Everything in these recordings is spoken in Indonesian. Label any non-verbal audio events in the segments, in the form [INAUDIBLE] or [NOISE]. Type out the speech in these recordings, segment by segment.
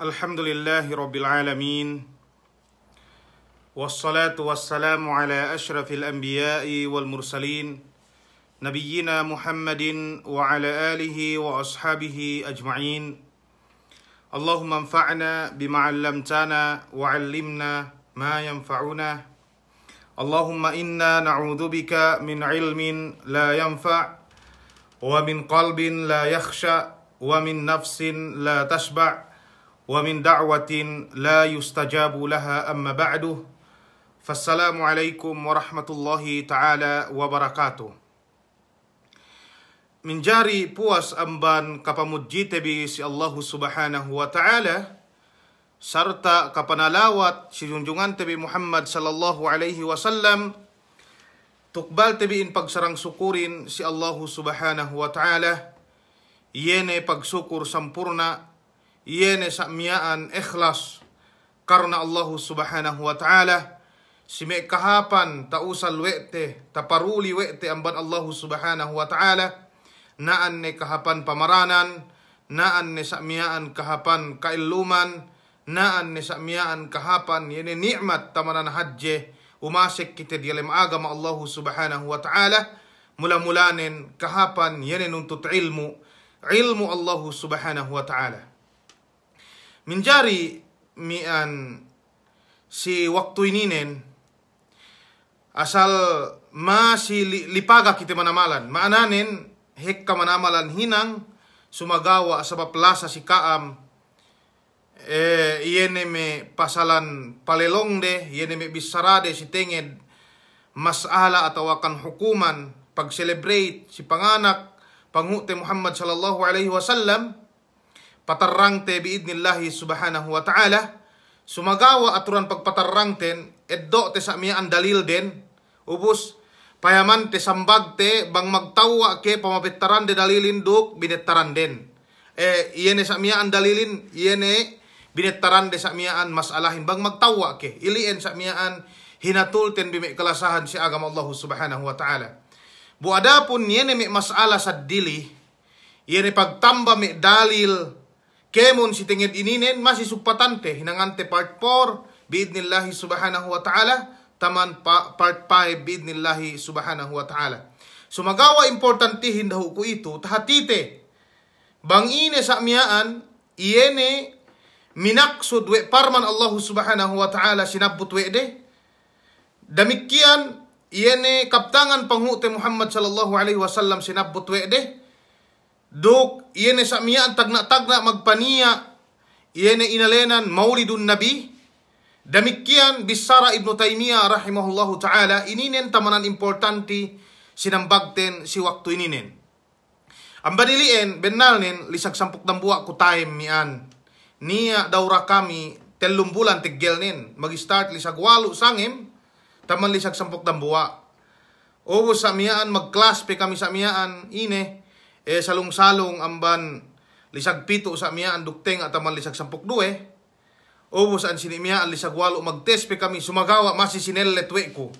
الحمد لله رب العالمين والصلاة والسلام على أشرف الأنبياء والمرسلين نبينا محمد وعلى آله وأصحابه أجمعين اللهم انفعنا بما علمتنا وعلمنا ما ينفعنا اللهم إنا نعوذ بك من علم لا ينفع ومن قلب لا يخشى ومن نفس لا تشبع ومن دعوة لا يستجاب لها أما بعده فالسلام عليكم ورحمة الله تعالى وبركاته من جاري بواس أمبان كبمجيت بيس الله سبحانه وتعالى سرطة كبنالاوات شجنجنان تبي محمد صلى الله عليه وسلم تقبل تبيين pagsarang sukurin si Allah subhanahu wa ta'ala yene pagsukur sampurna yene sakmiaan ikhlas karena Allah subhanahu wa ta'ala sime kahapan tausal wekte taparuli wekte ambat Allah subhanahu wa ta'ala naan ne kahapan pamaranan naan ne sakmiaan kahapan kailuman naan ne sakmiaan kahapan yene nikmat tamaran hajje umasik kita di dalam agama Allah subhanahu wa ta'ala mula-mulanin kahapan yene nuntut ilmu ilmu Allah subhanahu wa ta'ala Minjari mian si waktu ininen asal ma si lipaga kiti manamalan. Maananin hek ka manamalan hinang sumagawa sa paplasa si kaam eh, iene me pasalan palelongde, iene me bisarade si tenged masala at awakan hukuman, pag-celebrate si panganak, pangute Muhammad sallallahu alaihi wasallam, patarrangte biidnillahi subhanahu wa ta'ala sumagawa aturan pagpatarrangten eddo te sa miyaan dalil den ubus payaman te sambag te bang magtawa ke pamapittaran de dalilin duk binettaran den eh iene sa miyaan dalilin iene binettaran de sa miyaan masalahin bang magtawa ke ilien sa miyaan hinatulten bimi kelasahan si agama Allah subhanahu wa ta'ala bu adapun iene mi masalah sa dili iene pagtamba mi dalil Kemon si tingid ininen masisugpatante hinangante part 4 bidnillahi subhanahu wa ta'ala taman pa, part 5 bidnillahi subhanahu wa ta'ala. Sumagawa importante hindahu ko ito tahatite. ine sa miyaan iene minaksud we parman Allah subhanahu wa ta'ala sinabut we de Demikian iene kaptangan panghute Muhammad sallallahu alaihi wasallam sinabut we de duk iya sa miya tagna-tagna magpaniya. Iyene inalenan maulidun nabi. demikian Bisara Ibnu Taimiyah rahimahullahu taala ininen tamanan importante sinambagten si waktu nen Ang benal nen lisak sampuk tambua ku time mian. Niya daura kami telum bulan tiggelnin mag-start lisag walu sangim taman lisak sampuk tambua. Obo sa miaan magklas pe kami sa miaan ine eh salong-salong amban lisag pito sa miya ang dukteng at aman lisag sampok duwe, ubos ang sinimiya ang lisag walo magtespe kami sumagawa masisinelle tuwe ko.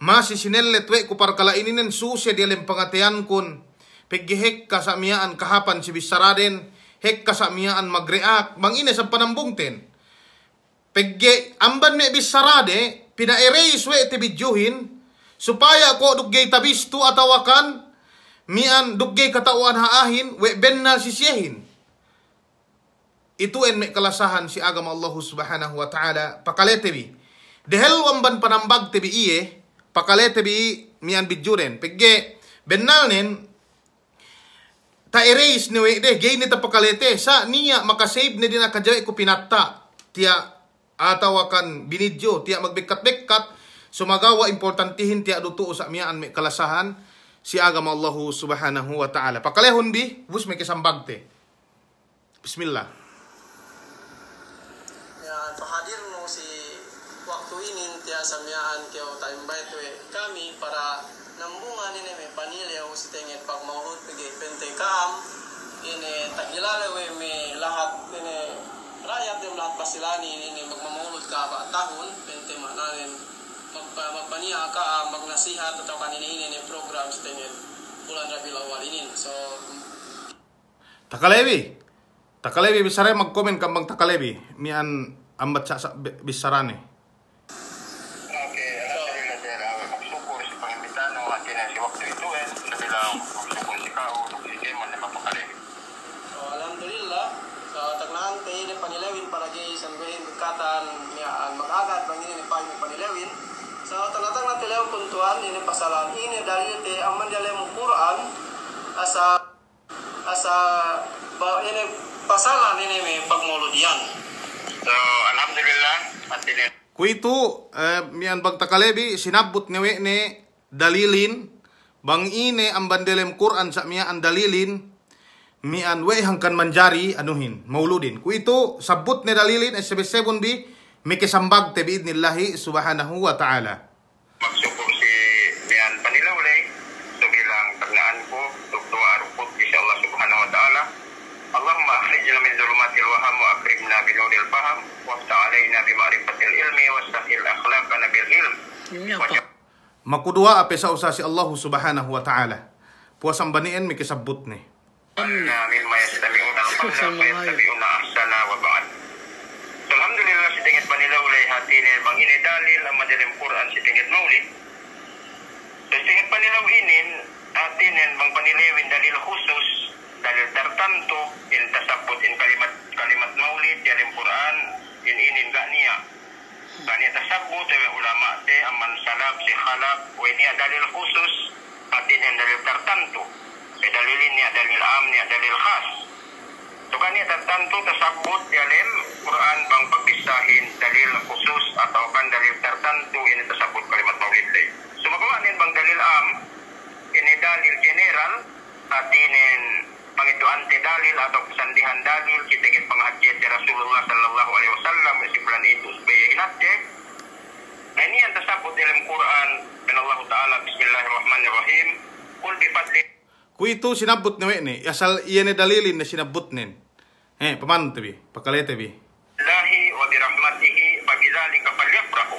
Masisinelle tuwe ko para kalaininen susya di alim pangatian kun pigihek ka sa miyaan kahapan si bisaraden, hek ka sa miyaan magreact, mangina sa panambungten. Pegge amban me bisarade, pina-erase we bidyuhin, supaya ko dugay tabis tu atawakan, mian kata katawan haahin we benna sisihin Itu en enme kelasahan si agama Allah subhanahu wa ta'ala pakaletebi. Dehel wamban panambag tebi iye pakaletebi mian bijuren. Pegge nen, ta erase ni we de gei ni ta pakalete sa niya makasave ni dina akajawe ko pinatta tia atawakan binijo tia magbekat bekat. sumagawa importantihin tia dutu usak mian mek kelasahan si agama Allah subhanahu wa ta'ala. Pakalehon bi, bus meke sambagte. Bismillah. Ya, pahadir no si waktu ini tiya kau time by tuwe kami para nambungan ini me tengen si tengit pagmauhut pente kam ini tagilala we me lahat ini rakyat yang lahat pasilani ini magmamulot ke apa tahun pente maknanin mag, magpaniya ka, magnasihat atau kan ini ini program sa tingin bulan Rabi Awal ini. So Takalebi. Takalebi bisare mag-comment kang bang Takalebi. Mian ambat sa bisarane. asa asa bahwa ini pasalan ini mi pagmuludian. So alhamdulillah matinin. Kuitu eh, mian pagtakalebi sinabot ni we ni dalilin bang ini ang bandelem Quran sa mian dalilin mian we hangkan manjari anuhin mauludin kuitu sabut ni dalilin SB7B mikisambag tebid nillahi subhanahu wa ta'ala. Magsukul نور الفهم وافت علينا بمعرفة العلم واستحي الأخلاق ilm. Makudwa ape sa usa si Allah subhanahu wa ta'ala. Puasang baniin may kisabot ni. Amin may yastabiuna al-qawla wa yastabiuna So, alhamdulillah si tingit Manila ulay hati ni bang ini dalil ang madalim Quran si tingit maulid. So, si tingit Manila inin atin ang Mang panilawin dalil khusus dalil tertentu in tersebut in kalimat kalimat maulid di dalam Quran in ini enggak niat gak niat tersebut oleh ya, ulama teh aman salaf si khalaf oh, ini dalil khusus yang dalil tertentu eh, dalil ini dalil am niat dalil khas itu kan niat tertentu tersebut di ya, dalam Quran bang pemisahin dalil khusus atau kan dalil tertentu ini tersebut kalimat maulid teh semua ini bang dalil am ini dalil general Atinin pangituan ti dalil atau kesandihan dalil kita ingin penghajian dari Rasulullah Sallallahu Alaihi Wasallam kesimpulan itu ingat hinatje nah ini yang tersebut dalam Quran dan Allah Ta'ala Bismillahirrahmanirrahim kul bifadli ku itu sinabut nwe ni asal iya ni dalilin ni sinabut nen eh paman tapi pakale tapi lahi wa dirahmatihi bagi zalika falyafrahu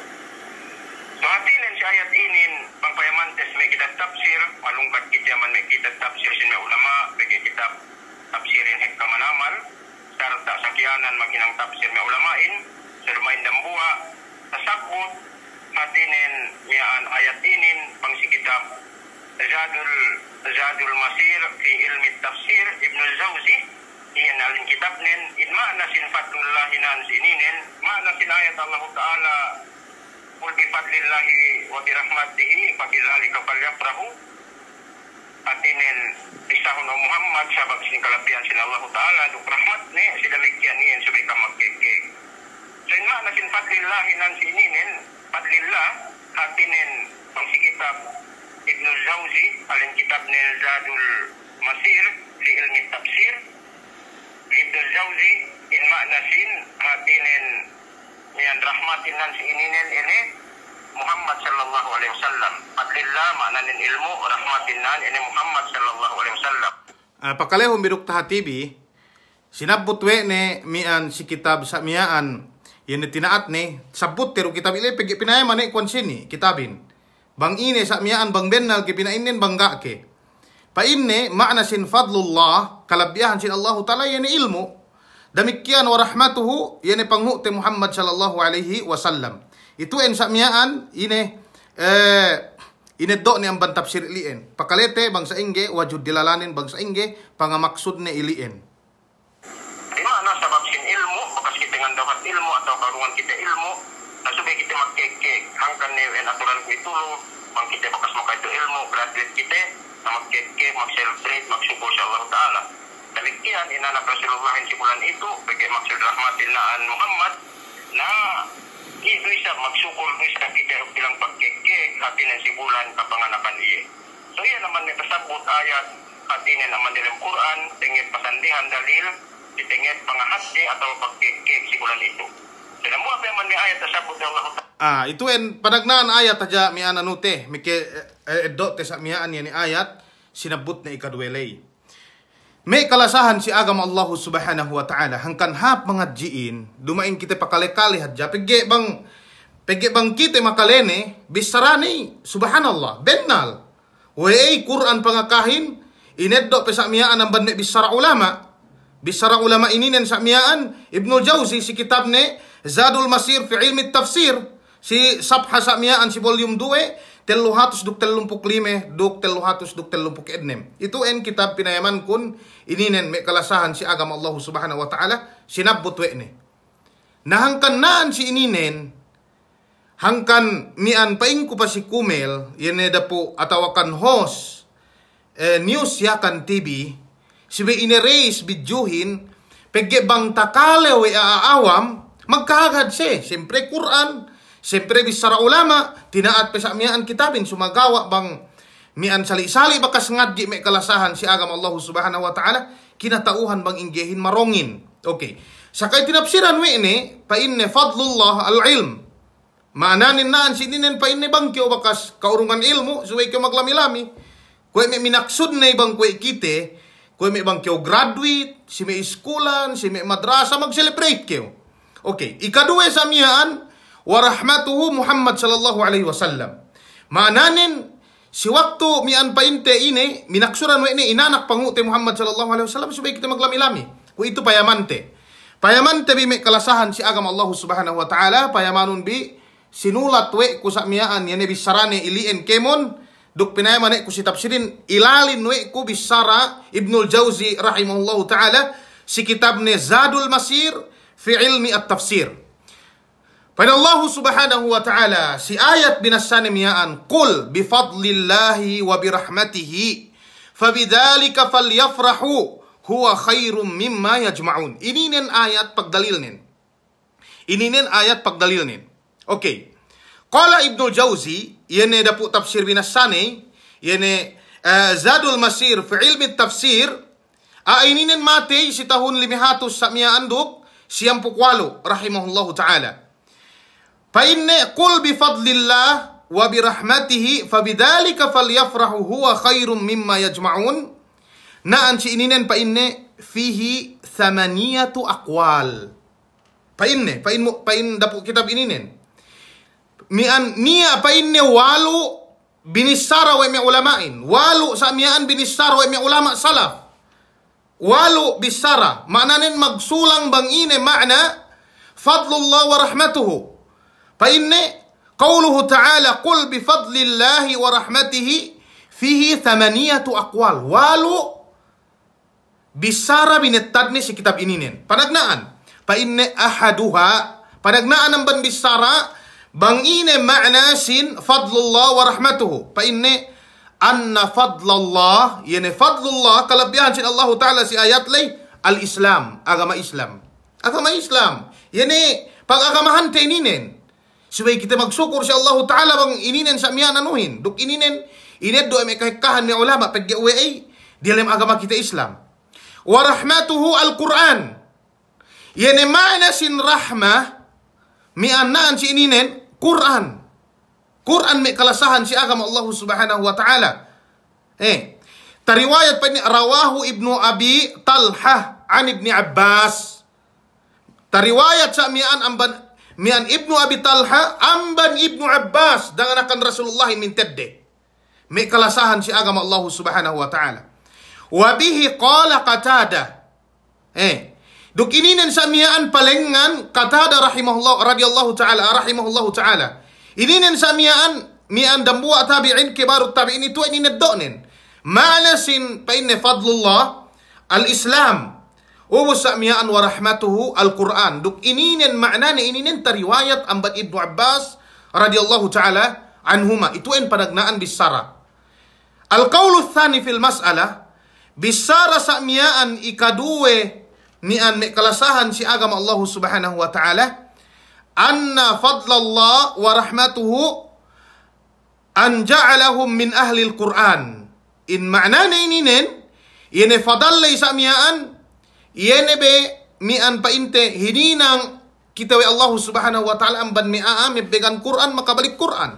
so hatilin si ayat ini payaman tes may kita tafsir malungkat kita man may kita tafsir sin ulama bagi kita tafsirin hek kamanamal serta sakyanan makinang tafsir may ulamain sermain dambua tasabut hatinin miaan ayat inin pangsikitab Zadul Zadul Masir fi ilmi tafsir Ibnu Zawzi iyan alin kitab nin in ma'na sin fatullahinan sininin ma'na sin ayat Allah Ta'ala Qul bi fadlillahi wa bi rahmatihi fa bi dzalika falyafrahu. Atinen bisahun Muhammad sabab sing kalapian sila Allah taala duk rahmat ni sedemikian ni yang sebaik makeke. Sen makna sin fadlillahi nan sini nen fadlillah atinen bangsi kitab Ibnu Jauzi alin kitab Nil Zadul Masir di ilmi tafsir Ibnu Jauzi in makna sin atinen Mian rahmatin nan si ininin ini Muhammad sallallahu alaihi wasallam. Fadlillah maknanin ilmu rahmatin nan ini Muhammad sallallahu alaihi wasallam. Apa ah, Pakalehon biruk tahatibi Sinabot we ne mian si kitab sa miaan yan tinaat ni sabut teru kitab ini pegi pinaya mane kon sini kitabin bang ini sa miaan bang bennal ke bang gak ke pa ini makna sin fadlullah kalabyahan sin Allah taala yan ilmu Demikian wa rahmatuhu yani te Muhammad sallallahu alaihi wasallam. Itu ensamiaan ini eh ini dok ni amban tafsir lien. Pakalete bangsa ingge wajud dilalanin bangsa ingge pangamaksud ilien. Di mana sebab sin ilmu bekas kita dengan dapat ilmu atau karungan kita ilmu dan nah, supaya kita makeke hangkan ni aturan ku itu lo bang kita bekas maka itu ilmu berarti kita nah makeke mak celebrate mak syukur Allah taala ina na Rasulullah si simulan itu, bagi maksud an Muhammad, na ito isa magsukul ko sa kita bilang pagkikik atin ang simulan kapanganakan iya So iya naman may pasabot ayat atin naman nilang Quran, tingin pasandihan dalil, tingin pangahati atau pagkikik simulan ito. So mo pa man ayat sa sabot ya Allah Ah, itu en padagnaan ayat aja mi ananute, mi ke eh, eh edot te mi ani ayat sinabut na ikadwelay. May kalasahan si agama Allah Subhanahu wa taala hangkan hap mengajiin dumain kita pakale kali hadja pege bang pege bang kita makalene bisarani subhanallah bennal wei Quran pangakahin ineddo pesakmiaan ang banne bisara ulama bisara ulama ini nen sakmiaan Ibnu Jauzi si kitab ne Zadul Masir fi ilmi tafsir si sabha sakmiaan si volume 2 Teluhatus hatus duk telumpuk lime duk telu duk telumpuk ednem itu en kitab pinayaman kun ini nen me kalasahan si agama Allah subhanahu wa ta'ala sinabbut wekne nah hangkan naan si ini nen hangkan mian paing ku pasi kumel yene dapu atau akan host eh, news ya kan TV sibe ini race bijuhin pege bang takale we awam, magkagad si siyempre Quran Siyempre, bisara ulama, tinaat pa sa miaan kitabin, sumagawa bang mian sali-sali bakas ngadji may kalasahan si agam Allah subhanahu wa ta'ala, kinatauhan bang inggehin marongin. Okay. Sakay tinapsiran we ini, pa inne fadlullah al-ilm. Maananin naan si dinen pa inne bang bangkyo bakas kaurungan ilmu, suway kyo maglami-lami. Kuy may minaksud na ibang kuy kite, kuy may bangkyo graduate, si may iskulan, si may madrasa, mag-celebrate kyo. Okay, ikaduwe sa miyaan, wa rahmatuhu Muhammad sallallahu alaihi wasallam. Mananin si waktu mi anpainte ini minaksuran we ini inanak pangute Muhammad sallallahu alaihi wasallam supaya kita maglami-lami. Ku itu payamante. Payamante bi kelasahan si agama Allah subhanahu wa taala payamanun bi sinulat we ku yang yani bisarane ilien kemon duk pinaya mane ku sitafsirin ilalin we ku bisara Ibnul Jauzi rahimahullahu taala si kitabne Zadul Masir fi ilmi at-tafsir. Pada Allah Subhanahu wa taala si ayat binasanimiyaan qul bifadlillahi wa birahmatihi Fabidhalika fabidzalika falyafrahu huwa khairum mimma yajma'un. Ini nen ayat pagdalil nen. Ini nen ayat pagdalil nen. Oke. Okay. Qala Ibnu Jauzi yene dapu tafsir binasane yene uh, Zadul Masir fi ilmi tafsir a ini nen mati si tahun limihatus samiaan anduk siam pukwalo rahimahullahu taala. Fa inna qul bi fadlillah wa bi rahmatihi fa bidzalika falyafrahu huwa khairum mimma yajma'un. Na ci ininen pa inne fihi samaniyatu aqwal. Pa inne pa in pa in dapuk kitab ininen. Mi an niya pa inne walu binisara wa mi ulama'in. Walu samian binisara wa mi ulama salaf. Walu bisara maknanen magsulang bang ine makna fadlullah wa rahmatuhu فإن قوله تعالى قل بفضل الله ورحمته فيه ثمانية أقوال ولو بسارة من التدني كتاب إنينين فنقنعن فإن أحدها فنقنعن من بسارة بنين معنى سين فضل الله ورحمته فإن أن فضل الله يعني فضل الله كلبيان سين الله تعالى سي آيات لي الإسلام أغمى إسلام أغمى إسلام يعني pag agamahan Supaya kita magsyukur si Allah Ta'ala bang ininen sa miya nanuhin. Duk ininen, inet do ay kahikahan ni ulama pegi UAE di alam agama kita Islam. Wa rahmatuhu al-Quran. Yani ma'na sin rahmah mi'annaan si nen Quran. Quran may kalasahan si agama Allah Subhanahu wa Ta'ala. Eh, tariwayat pa Rawahu Ibnu Abi Talha an Ibni Abbas. Tariwayat sa mian amban Mian ibnu Abi Talha amban ibnu Abbas dengan akan Rasulullah min tadde Mi kalasahan si agama Allah Subhanahu wa taala. Wabihi qala Qatada. Eh, duk ini nan samiaan palengan Qatada rahimahullah radhiyallahu taala rahimahullahu taala. Ini nan samiaan mian dambua tabi'in kibar tabi'in itu ini nedoknen. Ma'lasin fa inna fadlullah al-Islam Wabusamiaan wa rahmatuhu al-Quran. Duk ini nen maknanya ini nen teriwayat ambat Ibnu Abbas radhiyallahu taala anhuma. Itu en padagnaan bisara. al qaulu tsani fil mas'alah bisara samian ikadue ni an mekalasahan si agama Allah Subhanahu wa taala anna fadlallah wa rahmatuhu an ja'alahum min ahli al-Quran. In maknanya ini nen ini fadalla sa'miaan yenebe mi an pa inte hininang kita we Allah subhanahu wa ta'ala amban mi mi pegan Quran maka balik Quran.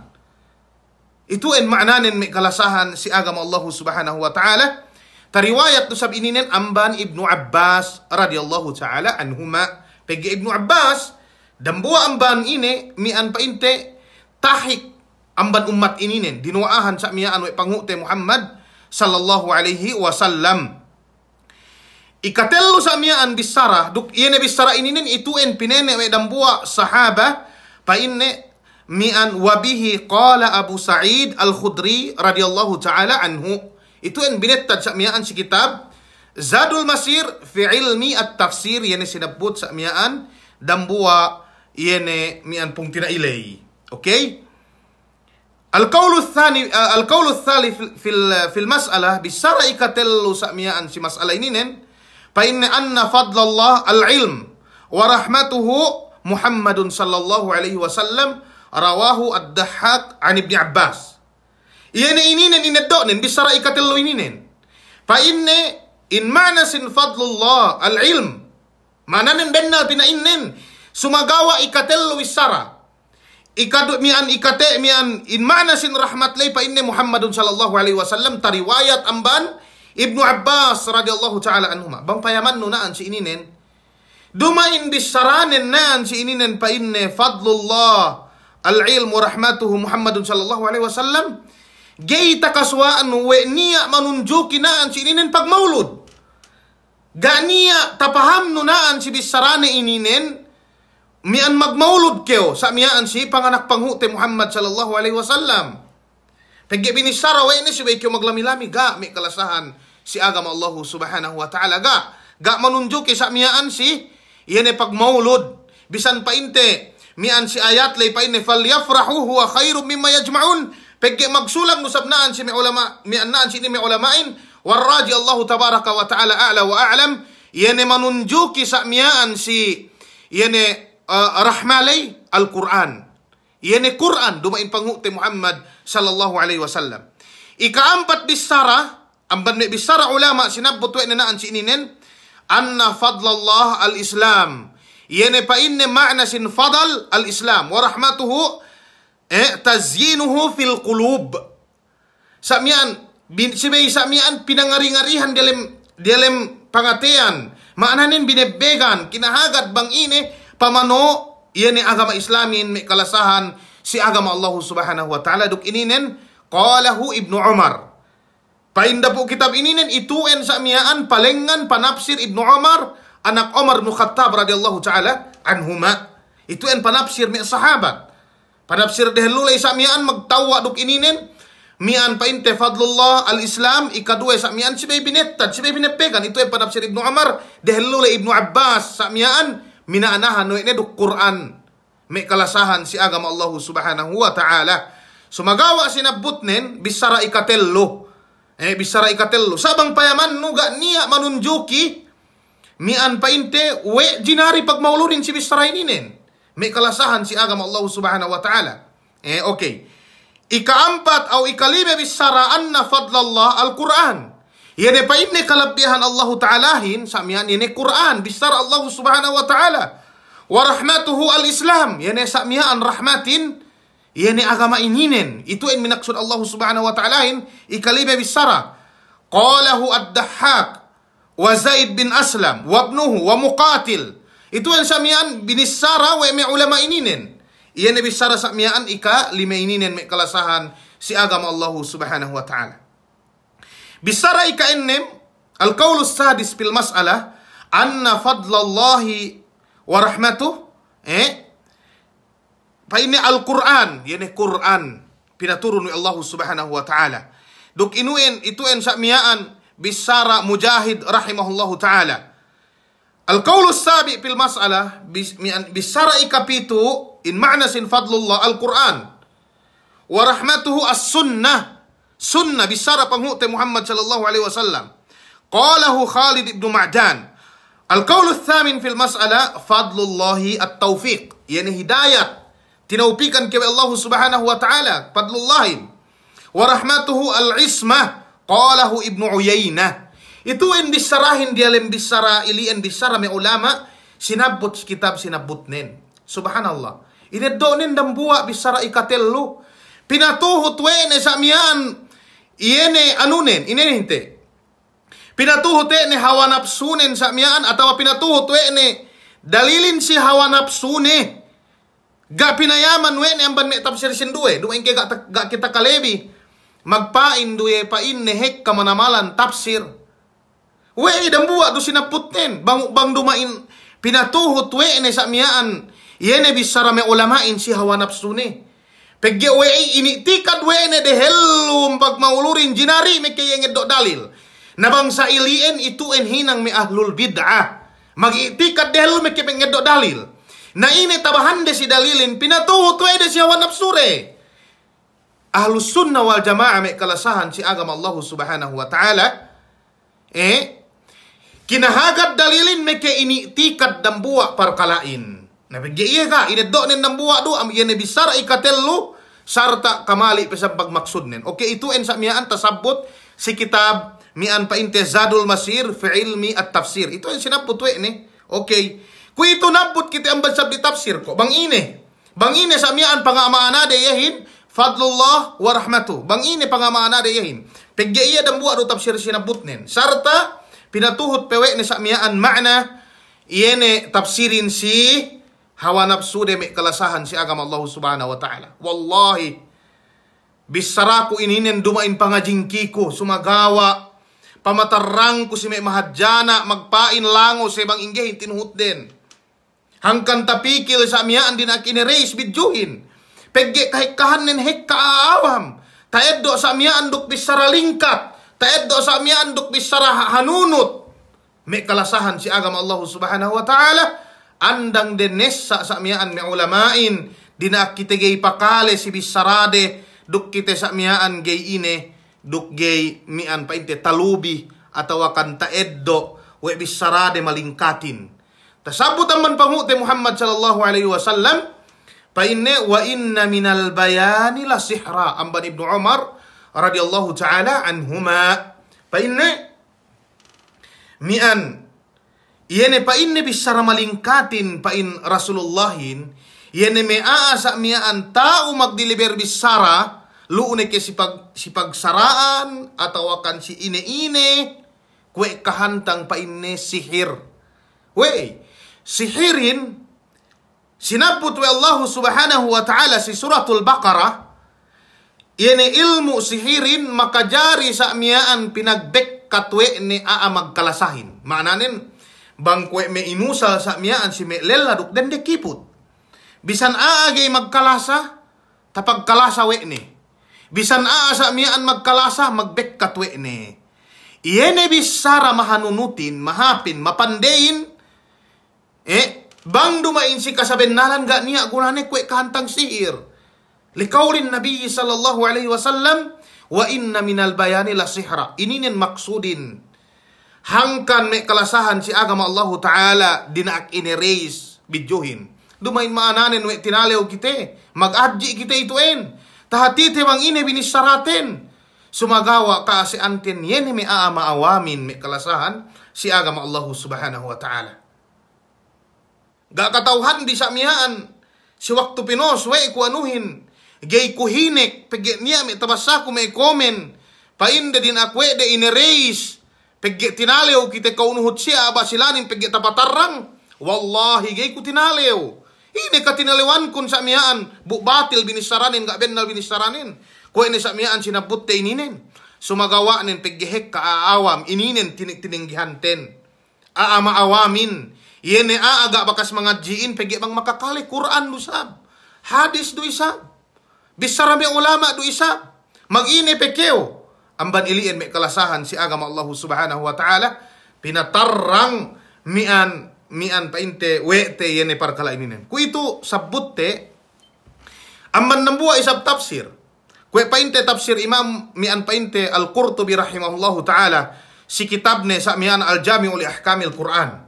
Itu en maknanen mi kalasahan si agama Allah subhanahu wa ta'ala. Tariwayat tu sab ini nen amban Ibnu Abbas radhiyallahu taala anhuma. Pegi Ibnu Abbas dan bua amban ini mi an pa inte tahik amban umat ini nen dinuaahan sak mi an we pangute Muhammad sallallahu alaihi wasallam. Ikatello samiaan bisara duk iene bisara ini nen itu en pinene we dambua sahaba pa inne mi'an wabihi qala Abu Sa'id Al-Khudri radhiyallahu taala anhu itu en binettat samiaan si kitab Zadul Masir fi ilmi at-tafsir yene sinabut samiaan dambua yene mi'an pungtina ilai okay القول fil القول الثالث fil في المسألة بالسرع كتل si في ini nen Fa inna anna fadlallah al-ilm wa rahmatuhu Muhammadun sallallahu alaihi wasallam rawahu ad-Dahhak an Ibnu Abbas. Iyana dok inaddonin bisara ini ininen. Fa inne in ma'na sin fadlullah al-ilm. mana nen benna tina innen sumagawa lo wisara. Ikadu mian ikate mian in ma'na sin rahmat lay fa inne Muhammadun sallallahu alaihi wasallam tariwayat amban Ibnu Abbas radhiyallahu taala anhuma bang payaman nuna an si ininen dumain bisaranen na an si ininen pa inne fadlullah al ilmu rahmatuhu Muhammadun sallallahu alaihi wasallam gaita kaswaan we niya manunjuki na an si ininen pag maulud gania tapaham an si bisarane ininen mian magmaulud keo sa miyaan si panganak panghute Muhammad sallallahu alaihi wasallam Tagi binisara wa ini sebaik yung maglami-lami ga mi kalasahan si agama Allah subhanahu wa ta'ala ga. Ga manunjuk sa miyaan si iyan e pagmaulod. Bisan pa inte mian si ayat lay pa inne fal yafrahu huwa khairum mimma yajma'un. Pagki magsulang nusab naan si ulama mi annaan si ni mi ulamain warraji Allah tabaraka wa ta'ala a'la wa a'lam. Iyan e manunjuk sa miyaan si iyan e uh, rahmalay al-Quran. Iyan e Quran dumain panghuti Muhammad sallallahu alaihi wasallam. Ika ampat bisara, ampat ni bisara ulama sinabot wa nanaan si ininen anna fadlallah al-islam. Yene pa inne makna sin fadal al-islam wa rahmatuhu eh, tazyinuhu fil qulub. Samian bin sibay samian pinangari-ngarihan dalam dalam pangatean. Maananin binebegan kinahagat bang ini pamano ini agama islamin may kalasahan si agama Allah Subhanahu wa taala duk ini nen qalahu Ibnu Umar. Pain dapo kitab ini nen itu en samiaan palengan panafsir Ibnu Umar anak Umar bin Khattab radhiyallahu taala anhuma. Itu en panafsir mi sahabat. Panafsir deh lulai samiaan magtawa duk ini nen mian pain tefadlullah al-Islam si samiaan sibay si sibay binepegan itu en panafsir Ibnu Umar deh lulai Ibnu Abbas samiaan mina anahan no ini duk Quran mek kalasahan si agama Allah Subhanahu wa taala. Sumagawa nen bisara ikatello. Eh bisara ikatello. Sabang payaman nuga niya manunjuki mian painte we jinari pagmaulurin si bisara ini nen. Mek kalasahan si agama Allah Subhanahu wa taala. Eh okay. Ikaampat au ikalime bisara anna fadlallah al-Qur'an. Ia depa imne kalabihan Allah Ta'alahin samian ini Quran bisara Allah Subhanahu wa taala warahmatuhu al-islam yani samian rahmatin yani agama ininen itu yang minaksud Allah Subhanahu wa taala in ikalibe bisara qalahu ad-dahhak wa Zaid bin Aslam wa ibnuhu wa Muqatil itu yang samian bin Sara wa ulama ininen yani bisara samian ika lima ininen mek kalasahan si agama Allah Subhanahu wa taala bisara ika ennem al qaulus sadis fil mas'alah anna fadlallahi wa rahmatuh eh fa ini al-Qur'an yani Qur'an pinaturun ni Allah Subhanahu wa taala duk inuin itu en sa'miaan bisara mujahid rahimahullahu taala al-qaulus sabi fil mas'alah bisara ikapitu in ma'na sin fadlullah al-Qur'an wa rahmatuhu as-sunnah sunnah bisara panghutai Muhammad sallallahu alaihi wasallam qalahu Khalid ibn Ma'dan Al-qawlu thamin fil mas'ala fadlullahi at-taufiq. Yani hidayat. Tinaupikan kepada Allah subhanahu wa ta'ala. Fadlullahi. Wa rahmatuhu al-ismah. Qalahu ibnu Uyainah. Itu yang disarahin dia yang disara ili yang disara me ulama. Sinabut kitab sinabut nen. Subhanallah. Ini donen dan buak bisara ikatel lu. Pinatuhut wene samian. Iene anunen. Ini hinte. Pinatuho te ni hawa napsunin sa atau atawa pinatuho te ni dalilin si hawa napsunin Ga pinayaman we ni amban ni tafsir sindue. Dumain ke ga, ga kita kalebi. Magpain duye in ni hek kamanamalan tafsir. We idang buwa do sinaputin. Bang, bang dumain pinatuho te ni sa miyaan Yene bisara me ulamain si hawa napsunin ni. we ini tikad we ne de hellum pag maulurin jinari me dok dalil. Nabang sa ilien itu en hinang mi ahlul bid'ah. Mag-itikad dahil mi ngedok dalil. Na ini tabahan de si dalilin pinatuho to ede si hawa napsure, Ahlus sunnah wal jamaah mi kalasahan si agama Allah subhanahu wa ta'ala. Eh, kinahagad dalilin mi ke ini tikad dambuak parkalain. Nabigya iya ka, inedok nin dambuak do, am iya nebisar ikatello, sarta kamali pesabag maksud nin. Okay, itu en sa miyaan tasabot si kitab mi'an pa inte zadul masir fi ilmi at tafsir. Ito ang sinabot we ni. Okay. Kung ito nabot kita ang bansab di tafsir ko, bang ine. Bang ine sa mi'an pangamaana de yahin fadlullah wa rahmatu. Bang ine pangamaana de yahin. Pigyaiya dan buat do tafsir sinabot nin. Sarta pinatuhot pewe ni sa mi'an ma'na iene tafsirin si hawa nafsu de mi kalasahan si agama Allah Subhanahu wa taala. Wallahi bisara ko ininen dumain pangajingki ko sumagawa pamatarang ko si may mahadyana, magpain lango sa ibang inggehin, tinuhot din. Hangkan tapikil sa amiyaan din akinireis, bidyuhin. Pegge kahit kahanin hek kaaawam. Taeddo sa amiyaan dukbis saralingkat. Taeddo sa amiyaan dukbis sarahanunot. May kalasahan si agam Allah subhanahu wa ta'ala. Andang denessa sa amiyaan may ulamain. Dinakitigay pakale si bisarade. Dukkite sa amiyaan gay ine dukgei mi an pa inte talubi atau akan taeddo we de malingkatin tasabut man pangute Muhammad sallallahu alaihi wasallam pa inne wa inna minal bayani la sihra amban Ibnu Umar radhiyallahu taala anhuma pa inne mi an Yene pa inne bisara malingkatin pa in Rasulullahin. Yene me aasa miaan tao magdiliber bisara. luunay kay si pag si pagsaraan atawakan si ine-ine kwe kahantang pa painne sihir we sihirin sinabot we Allah subhanahu wa ta'ala si suratul baqarah ini ilmu sihirin makajari sa miaan pinagbek katwe ni aa magkalasahin maananin bang kwe me inusal sa miaan si me leladuk dende kiput bisan aagay magkalasa tapag we ni Bisan aasa miyan magkalasa, magbek katwe ni. Iyenebis bisara mahanunutin, mahapin, mapandein, eh, bang dumain si kasabenalan ga niya gunane kwe kahantang sihir. Likaw rin Nabi sallallahu alaihi wasallam, wa inna minal bayani la sihra. Ininin maksudin. Hangkan may kalasahan si agama Allah Ta'ala dinaak inerase, bidyohin. Dumain maananin, we tinalew kite, mag-adji kite ituin. Tahati tibang ini binisaratin. Sumagawa ka si antin yen mi aama awamin mi kalasahan si agama Allah subhanahu wa ta'ala. Ga katauhan di samian si waktu pinos we kuanuhin gay kuhinik pigit niya mi tabasa ku may komen painda din akwe de inerase pigit tinalew kite kaunuhot siya aba silanin pigit tapatarang wallahi gay ko tinaleo Ini katinaliwan kun sa miyaan, bubatil binisaranin, gaben na binisaranin. Kuha ini sa miyaan, sinaputte ininin. Sumagawa nin, pigihek kaaawam, ininin tininggihanten. Aamaawamin. Yene aaga bakas mga jiin, pigi bang makakali, Quran do sab. Hadis do isab. Bisarami ulama do isab. mag pekeo. Amban iliin may kalasahan si agama Allah subhanahu wa ta'ala. Pinatarrang mian mi'an pa inte te yene parkala ininen. Ku itu sabutte amman nembua isab tafsir. Kue painte tafsir Imam mi'an painte Al-Qurtubi rahimahullahu taala si kitabne sa mi'an Al-Jami' li Ahkamil Qur'an.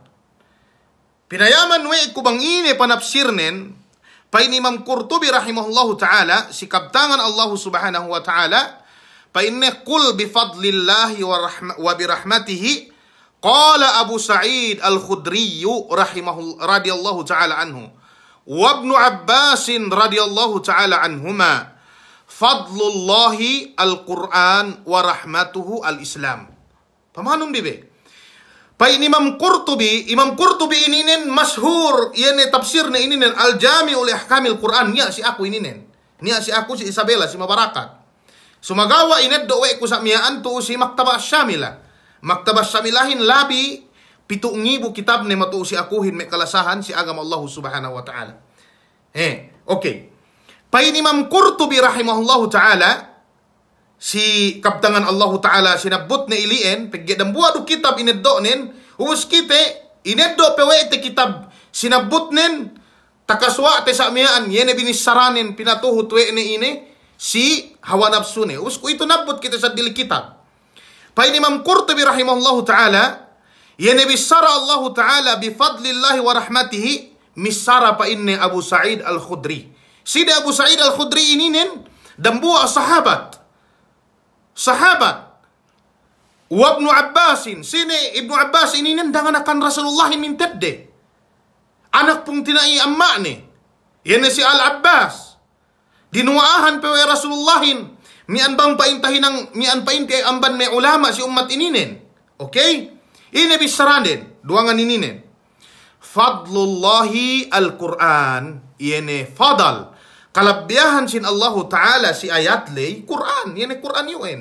Pinayaman we ku bangine panafsirnen pain Imam Qurtubi rahimahullahu taala si kaptangan Allah subhanahu wa taala painne kul bi fadlillahi wa, rahma, wa bi rahmatihi Qala Abu Sa'id Al-Khudri radhiyallahu taala anhu wa Ibn Abbas radhiyallahu taala anhuma fadlullahi al-Qur'an wa rahmatuhu al-Islam. Pamanum bibe. Pa Imam Qurtubi, Imam Qurtubi ini nen masyhur ini ya tafsirnya ini nen al-jami oleh ahkamil Qur'an ya si aku ini nen. Ni si aku si Isabella si mabarakat. Sumagawa ini doa ku samiaan tu si maktaba syamilah. Maktabas samilahin labi pitu ngibu kitab ne matuusi akuhin me kalasahan si agama Allah Subhanahu wa taala. Eh, oke. Okay. Pain Imam Qurtubi rahimahullahu taala si kaptangan Allah taala sinabut ne ilien pegge dambuwa du kitab ineddo nen uus kite ineddo pewe te kitab sinabut nen takaswa te samiaan yene binisaranin pinatuhut tuwe ne ine si hawa nafsu ne. Uus ko ito nabot kita sadili kitab. فإن إمام قرطبي taala الله تعالى يعني بشر الله تعالى بفضل wa ورحمته misara pa inne Abu Sa'id Al-Khudri. Sida Abu Sa'id Al-Khudri ini nen dambua sahabat. Sahabat. Wa Ibnu Abbasin, sini Ibnu Abbas ini nen dengan akan Rasulullah min tedde. Anak pung tinai amma ne. Yene ya si Al-Abbas. Dinuaahan pewe Rasulullahin Mian bang paintahin ng mian painti amban may ulama si ummat ininen. Okay? Ini bisaranin, duangan ininen. Fadlullahi al-Quran, yene fadal. Kalabyahan sin Allahu Ta'ala si ayat ayatley, Quran, yene Quran yun.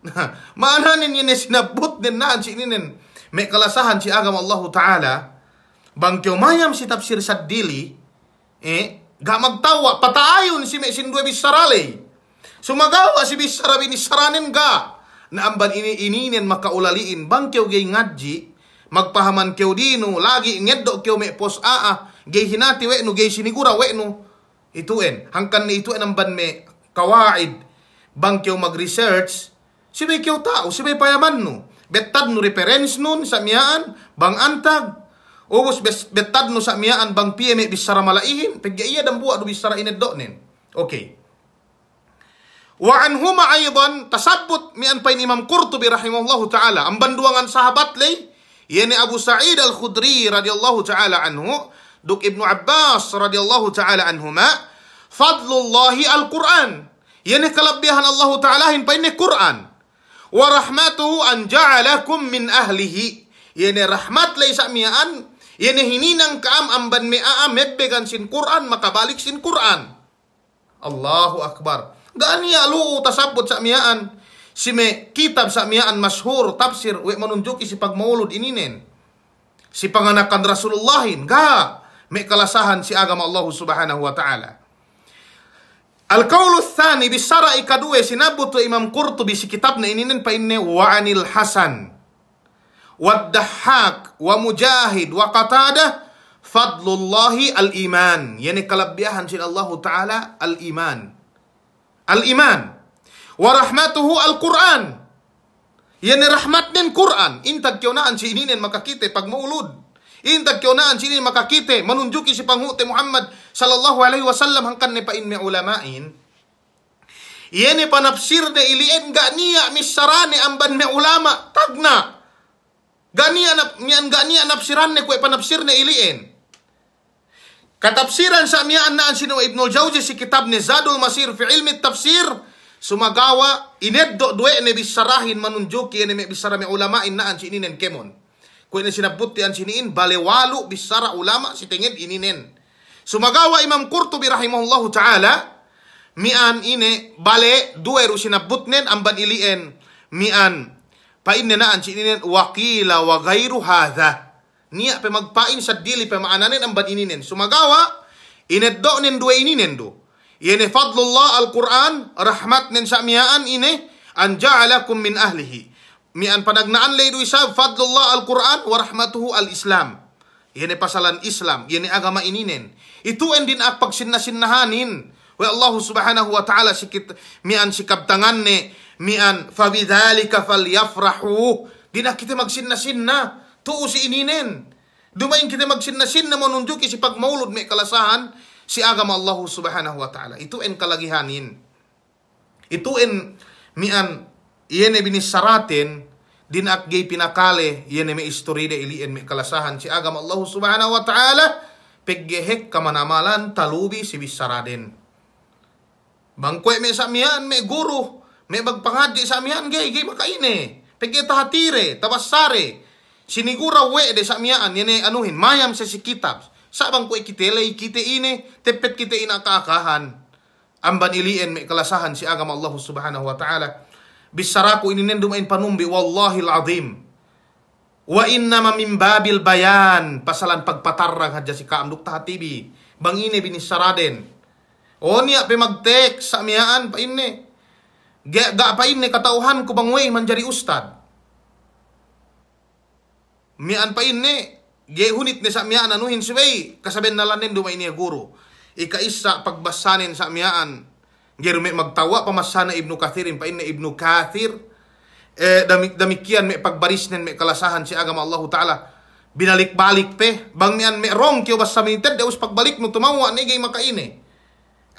[LAUGHS] Maananin yene sinabot din naan si ininen. May kalasahan si agam Allahu Ta'ala. Bang mayam si tafsir sa dili, eh, magtawa, pataayon si may sindwe bisaralay. Sumagawa si bisarabi ni saranin ga na amban iniinin makaulaliin bang kyo gay ngadji magpahaman kyo dino lagi ngeddo kyo me pos aa gay hinati we no gay sinigura we no ituen hangkan ni ituen amban me kawaid bang kyo mag-research si may kyo tao si may payaman no betad no reference nun sa miyaan bang antag Ugos betad no sa miyaan bang PME bisara malaihin, pagya iya dambuwa do bisara ineddo nin. Okay. Wa anhuma aydan tasabbut mi an pain Imam Qurtubi rahimahullahu taala amban duangan sahabat lay yani Abu Sa'id Al-Khudri radhiyallahu taala anhu duk Ibnu Abbas radhiyallahu taala anhuma fadlullahi al-Qur'an yani kelebihan Allah taala hin pain Qur'an wa rahmatuhu an ja'alakum min ahlihi yani rahmat lay samian yani hininang kaam amban mi'a mebegan sin Qur'an maka balik sin Qur'an Allahu akbar Gania lu tasabut sakmiaan. Si me kitab sakmiaan mashur tafsir we si isi pagmaulud ini nen. Si panganakan Rasulullahin. Ga. Me kalasahan si agama Allah subhanahu wa ta'ala. Al-qawlu thani bisara'i kadue sinabutu Imam Qurtubi si kitabna ini nen pa inne wa anil hasan. Wa dahak wa mujahid wa qatada, fadlullahi al-iman. Yani kelebihan si Allah Ta'ala al-iman al-iman. Wa rahmatuhu al-Qur'an. Yani rahmatnin Qur'an. Intag kionaan si ininin maka kita pagmaulud. Intag kionaan si ininin maka manunjuki si panghute Muhammad sallallahu alaihi wasallam hangkan ni pain mi ulamain. Yani panafsir na iliin nia misarani amban me ulama tagna. niya na niya nafsiran ni kue panafsir na iliin. Katafsiran na ang wa Ibnul Jauzi si kitab ni Zadul Masir fi ilmi tafsir sumagawa ineddo duwe ne bisarahin manunjuki ene me bisara me ulama in na'an si ininen kemon. Kuwi ini sinabuti ang siniin balewalu bisara ulama si tingid ininen. Sumagawa Imam Qurtubi rahimahullahu ta'ala mian ine bale duwe ru nen amban ilien mian pa inne na'an si ininen wakila wa gairu hadha niya pe magpain sa dili pe maananin ang badininin. Sumagawa, ineddo nin dua ininin do. Yene fadlullah al-Quran, rahmat nin sa miyaan ine, an ja'alakum min ahlihi. Mian panagnaan lay do isa, fadlullah al-Quran wa rahmatuhu al-Islam. Yene pasalan Islam, yene agama ininin. Ito din ak pagsinnasinnahanin. Wa Allah subhanahu wa ta'ala sikit, mian sikabtangan ni, mian fabidhalika falyafrahu. Di na kita magsinna Tuo si ininen. Dumayin kita magsin-nasin na manunjuk isi pagmaulod may kalasahan si agama Allah subhanahu wa ta'ala. Ito en kalagihanin. Ito en mian iyan e binisaratin din akgay pinakale yen e may istoride ilien may kalasahan si agama Allah subhanahu wa ta'ala peggehek kamanamalan talubi si bisaradin. Bangkwe may samian may guru may magpangadi sa amihan gay gay makaine. Pagkita hatire, tabasare, sinigura we de sa miaan yene anuhin mayam sa si kitab sabang ko ikitele ikite ine tepet kite ina kakahan. amban ilien me kalasahan si agama Allah subhanahu wa ta'ala bisaraku ini ininen dumain panumbi wallahi alazim. wa ma min babil bayan pasalan pagpatarang hadya si kaamduk tahatibi bang ine binisaraden o oh, niya magtek sa miaan pa ine Ga, ga pa ine katauhan ko bang we manjari ustad mian pa inni gehunit ni sa mian anuhin subay kasaben nalanin dumay niya guru ikaisa pagbasanin sa mian Jerome magtawa pamasana Ibnu kathir pa inna Ibnu Kathir eh damik damikian may pagbarisnen me kalasahan si agama Allah Taala binalik-balik pe bang mian may wrong kyo basta minted daus pagbalik no tumawa ni gay makaine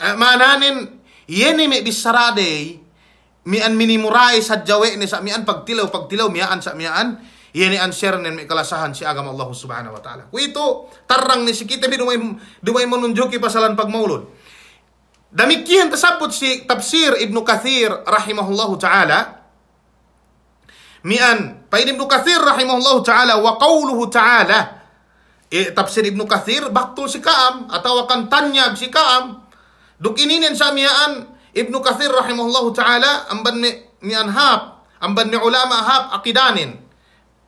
eh, mananin yeni may bisarade mian minimuray sa jawe ni sa mian pagtilaw pagtilaw mian sa mian yani an yang mikalasahan si agama Allah Subhanahu wa taala. Ku itu tarang ni si kita bi dumay menunjuki pasalan pagmaulud. Demikian tersebut si tafsir Ibnu kathir rahimahullahu taala mi'an Paid Ibnu kathir rahimahullahu taala wa qawluhu taala eh, tafsir Ibnu kathir baktul si Kaam atau akan tanya si Kaam duk ini ni samiaan Ibnu kathir rahimahullahu taala amban ni, ni anhab amban ni ulama hab akidanin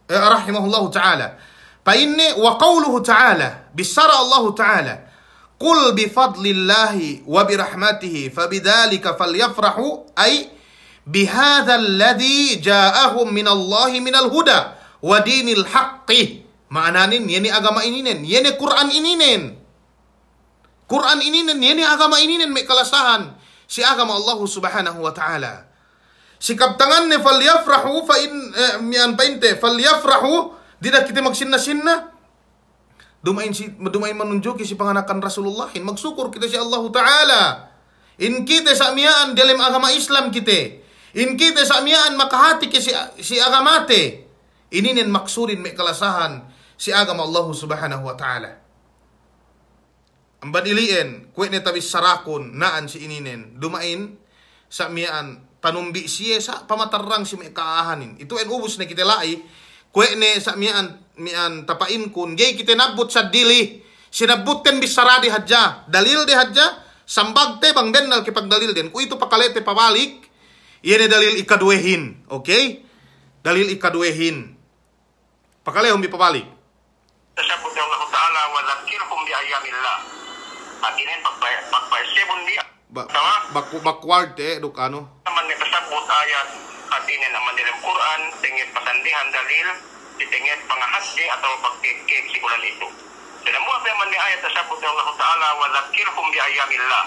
Eh, rahimahullahu taala. Fa inni wa qawluhu taala bisyara Allah taala Qul bi fadlillahi wa bi rahmatihi fa bidzalika falyafrahu ay bihadzal ladzi ja'ahum minallahi minal huda wa dinil haqqi. Ma'ananin yani agama ini nen, yani Quran ini nen. Quran ini nen, yani agama ini nen mek si agama Allah Subhanahu wa taala sikap tangannya falyafrahu fa in eh, mian painte falyafrahu tidak kita maksinna sinna dumain si dumain menunjuki si panganakan Rasulullahin magsyukur kita si Allah taala in kita samiaan dalam agama Islam kita in kita samiaan maka hati ke si, si agama te ini nen maksudin me kelasahan si agama Allah subhanahu wa taala Ambat ilien, kuit ne tabis sarakun, naan si ininen, dumain, sakmiaan tanumbi siya sa pamatarang si mekaahanin Ito en ubus na kita lai. Kwe ne sa mian, mian tapain kun. Gay kita nabut sa dili. ten bisara di hadja. Dalil di hadja. Sambag te bang den nal dalil den. Kung ito pakalete pabalik. Iyan dalil ikaduehin. Okay? Dalil ikaduehin. Pakale bi pabalik. Tasabot ng Allah Ta'ala ba, baku, backward eh dukano naman ni kasabot ayat at naman din Quran tingit pasandihan dalil tingit pangahasi atau pagkikik si ulan itu dan mo abi man ni ayat sa sabut ni Allah Ta'ala wa zakirhum bi ayamillah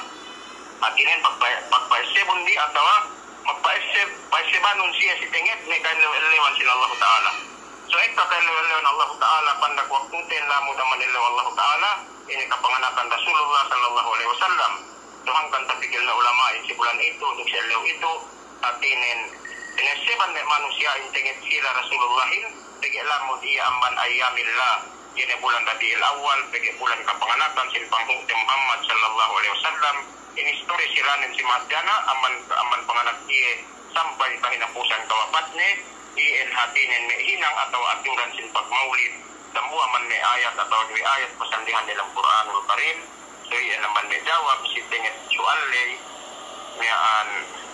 at ini pagpaisibon di atau magpaisib paisibanon siya si tingit ni kanilang sila Allah Ta'ala So ito kailangan Allah Ta'ala pandagwaktutin lamu naman ilaw Allah Ta'ala ini kapanganakan Rasulullah Sallallahu Alaihi Wasallam duhang kanta pikil na ulama ay isibulan ito nagsilaw ito at atinin inasiban ni manusia intingit sila Rasulullahin pigilamod iyaman la, yun bulan Rabiul Awal pigi bulan kapanganatan sin panghukti Muhammad sallallahu alaihi wasallam inistori siranin si Mahdana aman aman panganak iye eh, sampai pahinapusan kawapat ni iin hatinin may hinang ataw aturan sin pagmaulid Sambuaman may ayat ataw dwi ayat pasandihan nilang Quranul Karim iya naman may jawab si tingin sualli mian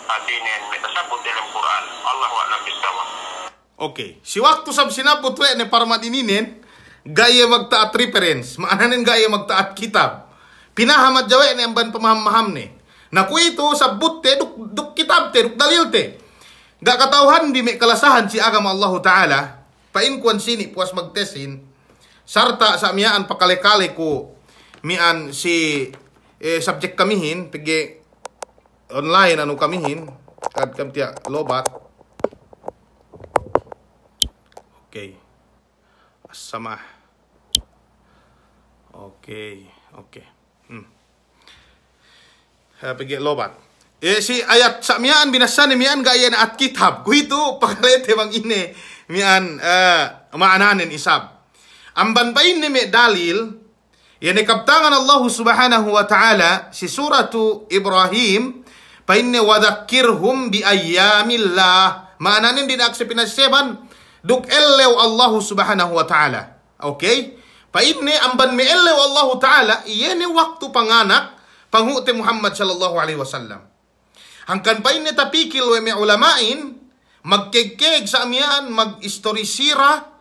atinin din dalam Quran Allah wa Nabi dawa Okay. Si waktu sab sinapot we ne parmat nen gaya magtaat reference. nen gaya magtaat kitab. Pinahamat jawe ne ban pamaham-maham ne. Naku itu sabut te duk, duk kitab te duk dalil te. Gak katauhan di mek kalasahan si agama Allah Ta'ala. Pain kuan sini puas magtesin. Sarta sa pakale-kale ko mian si eh, subject kamihin tege online anu kamihin kad kam tia lobat oke okay. sama oke okay. oke okay. hmm. lobat eh si ayat sa mian binasan mian gayan at kitab ku itu pakalete [LAUGHS] bang ini mian eh uh, maananin isab amban pa ini me dalil Yani Yanikaptangan Allah Subhanahu wa taala si suratu Ibrahim fa inna wadzakkirhum bi ayyamillah. Ma'ananya dinaksi pinaseban duk ellew Allah Subhanahu wa taala. Okay? Fa inna amban mi ellew Allah taala iyene waktu panganak panghuti Muhammad sallallahu alaihi wasallam. Hangkan pa inna tapikil we ulamain magkegkeg sa amian magistorisira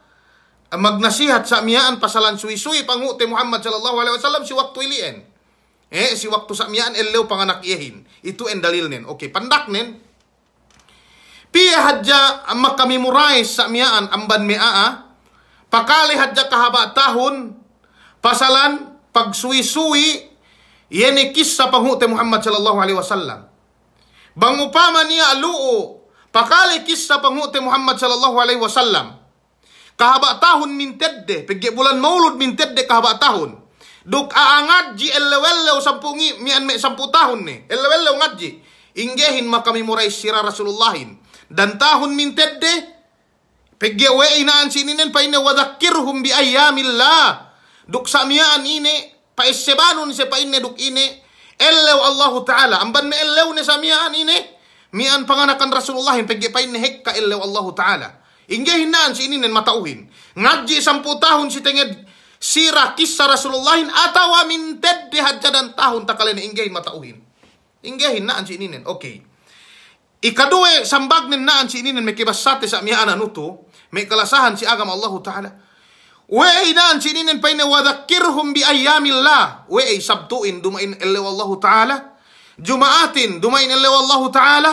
magnasihat miyaan pasalan suwi-suwi pangukti Muhammad sallallahu alaihi wasallam si waktu ilien. Eh si waktu sa samiaan eleu panganak yehin. Itu en dalil nen. Oke, okay, pandak nen. Pia hajja amma kami murai sa samiaan amban meaa. Pakali hajja kahaba tahun pasalan pagsuisui suwi yeni kisah pangukti Muhammad sallallahu alaihi wasallam. Bangupama niya aluo pakali kisah pangukti Muhammad sallallahu alaihi wasallam. Kahabat tahun min tedde. pegi bulan maulud min tedde kahabat tahun. Duk aangat ji leu sampungi mian me sampu tahun ni. ji. ngaji. Inggehin makami murai sirah Rasulullahin. Dan tahun min tedde. Pegi we inaan sini pa paine wadakirhum bi ayyamillah. Duk samiaan ine. Pa sebanun se paine duk ine. Elew Allahu Ta'ala. Amban me elew ne samiaan ine. Mian panganakan Rasulullahin. pegi paine hekka elew Allahu Ta'ala. Inge hinaan si ininen matauhin. Ngaji sampu tahun si tenged sirah kisah Rasulullahin atau amin ted dihajadan tahun tak kalian matauhin. Inge hinaan si ininen. Oke. Okay. Ikadue nen naan si ininen mekibas sate sa miana nutu. Mekalasahan si agam Allah Ta'ala. Wei si ininen paine wadakirhum bi ayamillah. Wei sabtuin dumain ille Allah ta'ala. Jumaatin dumain ille Allah ta'ala.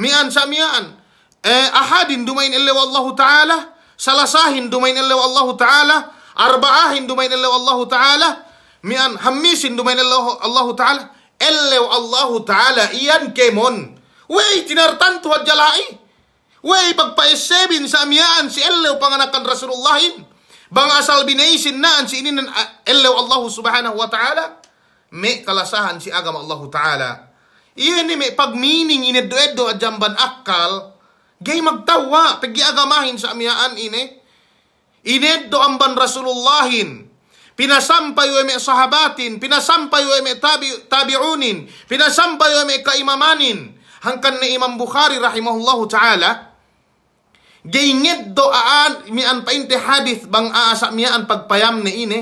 Mian samian eh, ahadin dumain illa wallahu ta'ala salasahin dumain illa wallahu ta'ala arba'ahin dumain illa wallahu ta'ala mi'an hamisin dumain illa wallahu ta'ala illa wallahu ta'ala iyan kemon wey tinartan tuwad jalai wey pagpaisebin sa amyaan si illa panganakan rasulullahin bang asal binaisin naan si ininan ah, illa wallahu subhanahu wa ta'ala me kalasahan si agama Allah ta'ala iya ni me pagmining ineddo-eddo at jamban akal Gay magtawa, pagiagamahin sa amyaan ini. Ined do amban Rasulullahin. Pinasampay wa may sahabatin, pinasampay wa may tabi, tabiunin, pinasampay wa may kaimamanin. Hangkan ni Imam Bukhari rahimahullahu ta'ala, Gayngid do aan mian painte hadith bang aasa mian pagpayam ni ine,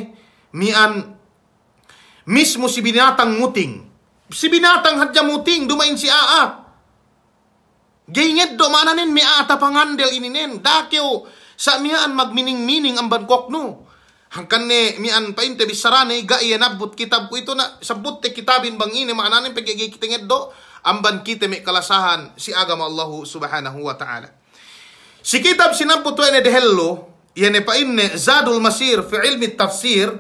mian mismo si binatang muting si binatang hadya muting dumain si aat Gayngit do mananin mi ata pangandel ininen. Dakyo sa mian magmining-mining ang bangkok no. Hangkan ni mian painte bisarane iga iyanabot kitab ko ito na sabot te kitabin bang ini mananin pagigay kitingit do. Amban kita mi kalasahan si agama Allahu subhanahu wa ta'ala. Si kitab sinamputwa ni dehello, yan pa in Zadul Masir fi ilmi tafsir,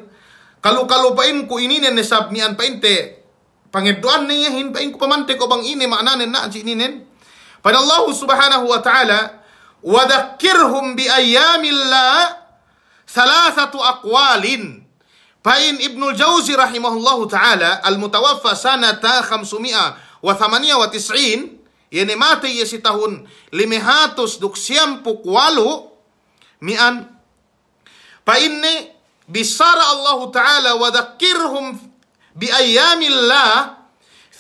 kalukalupain ko ininen ni sabmian painte, pangeduan niya hin pain ko pamante ko bang ini maanan na si ininen, قال الله سبحانه وتعالى وذكرهم بأيام الله ثلاثة أقوال فإن ابن الجوزي رحمه الله تعالى المتوفى سنة 598 يعني مات يسيتهن لمهاتوس دكسيام بقوالو مئن فإن بسار الله تعالى وذكرهم بأيام الله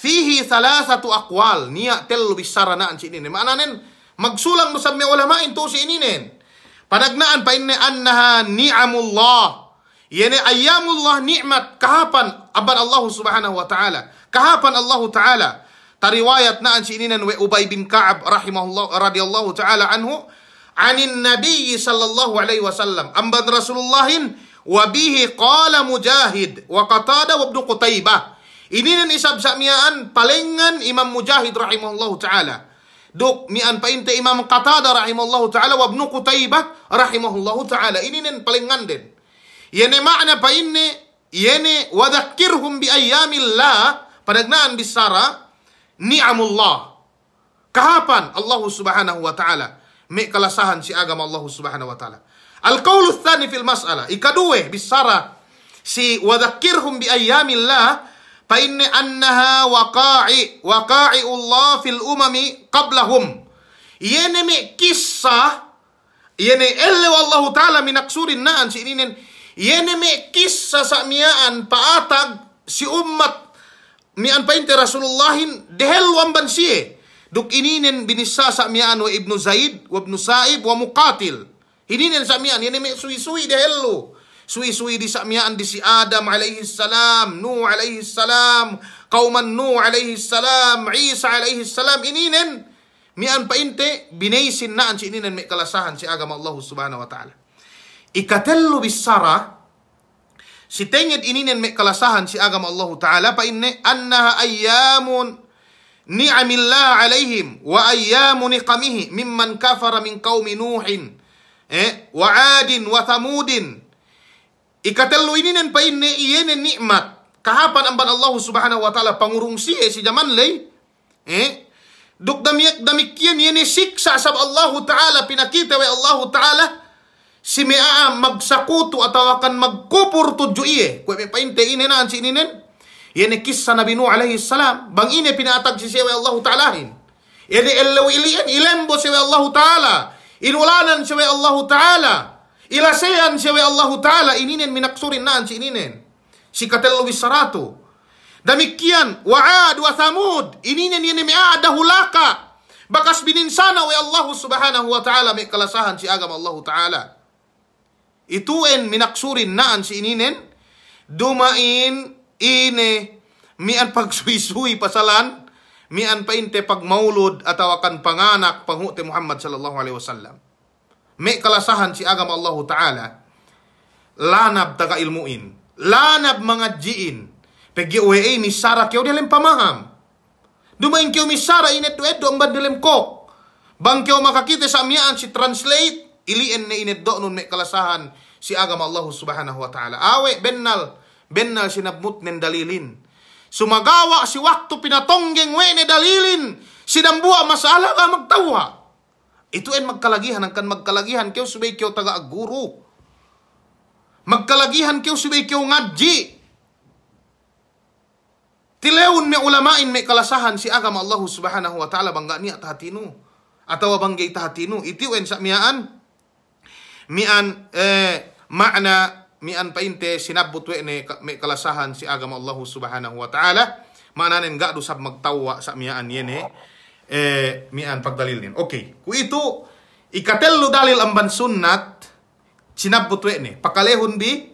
Fihi salah satu akwal niat tel sarana si ini. nen mana Maknanya magsulang me ulama itu si ini nen. Panagnaan pa inne annaha ni'amullah. Yani ayyamullah nikmat kahapan abad Allah Subhanahu wa taala. Kahapan Allah taala. Tariwayat naan si ini nen wa Ubay bin Ka'ab rahimahullah radhiyallahu taala anhu anin nabiy sallallahu alaihi wasallam amban rasulullahin wa bihi qala mujahid wa qatada wa ibnu qutaibah ini ni isab samiaan palingan Imam Mujahid rahimahullahu taala. Duk mian pa inte Imam Qatada rahimahullahu taala wa Ibnu Qutaibah rahimahullahu taala. Ini nen palingan den. Yene makna pa inne yene wa dhakkirhum bi ayyamillah padagnaan bisara ni'amullah. Kahapan Allah Subhanahu wa taala mek kalasahan si agama Allah Subhanahu wa taala. Al-qaulu tsani fil mas'alah. Ikadue bisara si wa dhakkirhum bi ayyamillah fa inni annaha waqa'i waqa'i Allah fil umami qablahum yene iya mi kisah yene iya elle wallahu taala min aksurin na'an si ini yene iya mi kisah samiaan paatag si ummat pa inte rasulullahin dehel wamban siye duk nen binisa sa wa ibnu zaid wa ibnu sa'ib wa muqatil ini nen samiaan yene mi suwi-suwi dehel lo Sui-sui di samiaan di si Adam alaihi salam, Nuh alaihi salam, kauman Nuh alaihi salam, Isa alaihi salam ini nen mian pa inte binaisin naan si ini nen mek kalasahan si agama Allah Subhanahu wa taala. Ikatellu bisara si tenget ini nen mek kalasahan si agama Allah taala pa inne annaha ayyamun ni'amillah alaihim wa ayyamun niqamihi mimman kafara min qaumi nuhin eh wa adin wa thamudin Ikatelu ini nen iye nen nikmat. Kahapan amban Allah subhanahu wa ta'ala pangurung siye si jaman lei. Eh? Duk damiak damikyan ne siksa sab Allah ta'ala pinakita we Allah ta'ala. Si mea magsakutu atau akan magkupur tuju iye. Kue pe te ine naan si ininen. ne kisah Nabi Nuh alaihi salam. Bang ine pinatag si sewe Allah ta'ala hin. ne elaw ilian ilembo siya we Allah ta'ala. Inulanan siya we Allah ta'ala. Ila sayan siya Allahu Ta'ala ininin minaksurin naan si ininin. Si katelo wisaratu. Damikian wa'ad wa thamud ininin yene mi'ad dahulaka. Bakas bininsana wa Allah Subhanahu wa Ta'ala may kalasahan si agama Allah Ta'ala. Ituin minaksurin naan si ininin. dumain ine mian pagsuisui [LAUGHS] pasalan mian painte pagmaulod atawakan panganak pangute Muhammad sallallahu alaihi wasallam. May kalasahan si agama Allah Ta'ala. Lanab taga ilmuin. Lanab mga jiin. Pagi uwee mi sara kyo dilim pamaham. Dumain kyo mi sara inet do ang badilim ko. Bang kyo makakita sa amyaan si translate. Iliin na inet do nun may kalasahan si agama Allah Subhanahu Wa Ta'ala. Awe, bennal. Bennal sinabmut nen dalilin. Sumagawa si waktu pinatonggeng we ne dalilin. Sinambua masalah ka magtawa. Ito ay magkalagihan. Ang kan magkalagihan kyo subay kyo taga guru. Magkalagihan kyo subay kyo ngaji. Tilewon mi ulamain mi kalasahan si agama Allah subhanahu wa ta'ala bangga niya tahatino. Atawa banggay tahatino. Itiwen sa miyaan. Mian eh, makna mian painte sinabutwe we ni may kalasahan si agama Allah subhanahu wa ta'ala. Mananin ga do magtawa sa miyaan yene eh, mi'an pagdalilin. Okay. Ku ikatel lu dalil amban sunnat, sinabutwe ni. Pakalehon bi,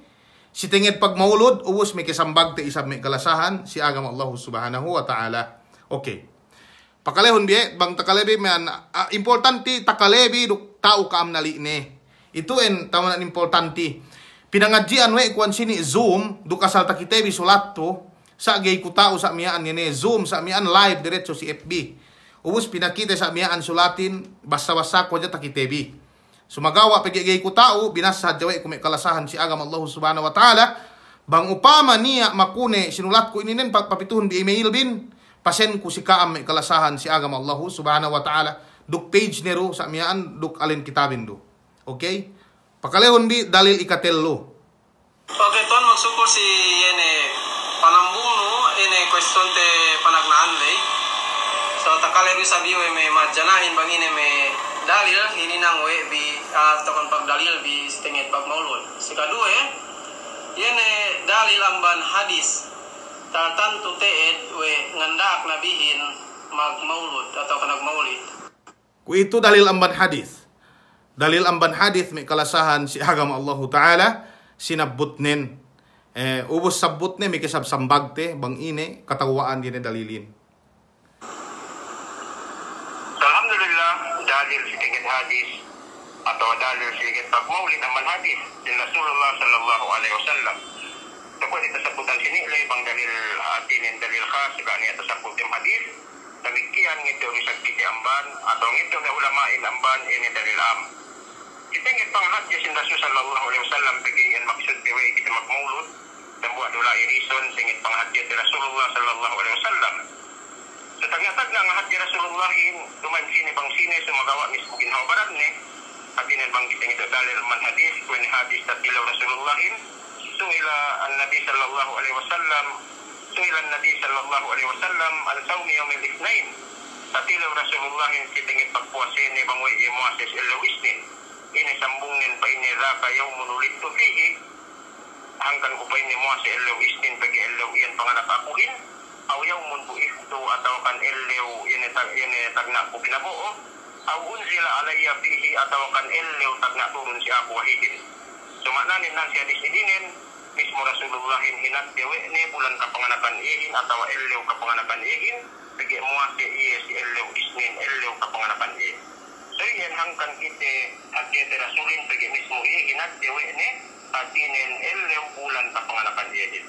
si tingit pagmaulod, uwos may kisambag te isab may kalasahan, si agam Allah subhanahu wa ta'ala. Okay. Pakalehon bi, eh, bang takalebi, mi'an, uh, ti takalebi, duk tau kaam nali ni. Itu en, tamanan importante. Pinangadjian we, kuan sini Zoom, duk asal takitebi sulat tu, sa gay ku tau sa miaan ni Zoom, sa mian live diretso si FB. Ubus pinakita sa miyaan sulatin, basta-basta ko dyan takitebi. Sumagawa, pagigay ko tao, binasa jaway kumi kalasahan si agam Allah subhanahu wa ta'ala. Bang upama niya makune, sinulat ko ininin pagpapituhon bi email bin. Pasen ko si kaam kalasahan si agam Allah subhanahu wa ta'ala. Duk page nero sa miyaan, duk alin kitabin do. Okay? Pakalehon bi dalil ikatello. Okay, tuan magsuko si yene panambuno ene question te Kalau bisa biwe me bang bangine me dalil ini nang we bi ataupun ah, pak eh, eh, dalil bi setengah pak maulud sekadue ini dalil amban hadis tatan tu teet we ngendak nabihin mag maulud atau kanag maulid ku itu dalil amban hadis dalil amban hadis me kalasahan si agama Allah taala sinabutnin eh ubus sabutne me kesab sambagte bang ine katawaan dine dalilin dalil dahil sedikit hadis atau dalil dahil sedikit pagmaulid amal hadis dari Rasulullah sallallahu alaihi wasallam. Dapat sa sini oleh ibang dalil atin yang dalil khas ibang tersebut tim hadis. Demikian itu ni sakti amban atau itu na ulama in amban ini dalil am. Kita ngit panghat ya sin Rasul sallallahu alaihi wasallam bagi maksud dewe kita magmaulud dan buat dula irison singit panghat ya Rasulullah sallallahu alaihi wasallam. Setengah-tag nga nga hati Rasulullah duman sini bang sini sumagawa ni Sugin Hawaran ni hati na bang kita nito dalil man hadis kwen hadis at ilaw Rasulullah ila ang Nabi sallallahu alaihi wasallam suila ang Nabi sallallahu alaihi wasallam al sawmi yung iliknain at ilaw Rasulullah kitingit pagpuasin ni bangoy imuasis ilawisnin inisambungin pa iniraka yung munulit tufihi hanggang kupay ni Moa sa ilaw isnin pag ilaw iyan panganak akuhin awyaw mun buih tu atau kan illiw ini tag ini tagna ko pinabuo oh. aw unzila alayya bihi atau kan illiw tak ko turun si ako cuma so maknanin nan siya disidinin mismo Rasulullah hinat dewe ni bulan kapanganakan ihin atau illiw kapanganakan ihin bagi muas si iya si illiw isnin illiw kapanganakan ihin so yan hangkan kita agete Rasulin bagi mismo ihinat dewe ni patinin illiw bulan kapanganakan ihin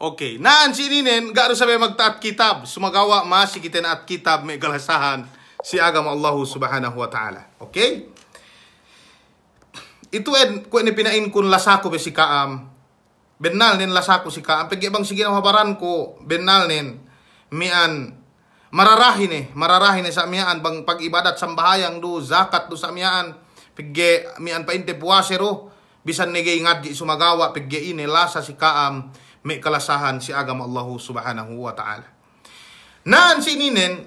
Okay. Naan si ininen, harus sabi magtaat kitab. Sumagawa masih kita at kitab may galasahan si agama Allah subhanahu wa ta'ala. Okay? Itu ed, kung pinain kun lasako be si kaam, benal nin lasako si kaam. Pag bang sige habaran ko, benal nin, mian, mararahin eh, mararahin eh sa mian, bang pag-ibadat sa bahayang do, zakat do sa mian, pigge mian pa inte puwasero, bisan ingat ngadi sumagawa, pigge ini lasa si kaam, may kalasahan si agama Allah subhanahu wa ta'ala. Naan sininen,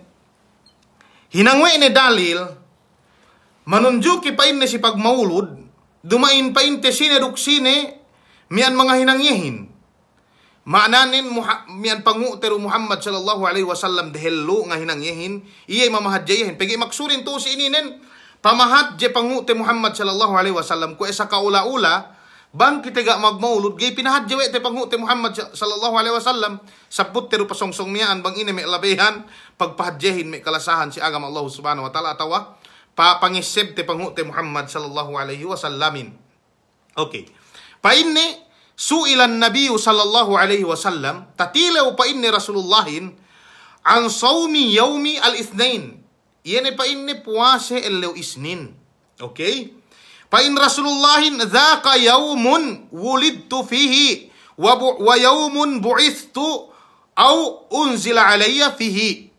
hinangwe ni dalil, manunjuki pain ni si pagmaulod, dumain pain te sineruksine, mian mga hinangyihin. Maananin mian pangutero Muhammad sallallahu alaihi wasallam dehello nga hinangyihin, iyay mamahadyayin. Pagi maksurin to si ininen, pamahat je pangute Muhammad sallallahu alaihi wasallam ko isa kaula-ula, bang kita gak magmaulud gay te iti te Muhammad sallallahu alaihi wasallam sabut tiru pasongsong niya bang ini may labihan pagpahadyahin may kalasahan si agama Allah subhanahu wa ta'ala atawa te ti te Muhammad sallallahu alaihi wasallamin okay painne suilan nabiyu sallallahu alaihi wasallam tatilaw painne rasulullahin ang sawmi yaumi al-ithnain yan ay painne puwase el isnin okay Fa'in Rasulullahin dzaka yawmun wulidtu fihi wa, bu, wa yawmun bu'ithtu au unzila alaiya fihi.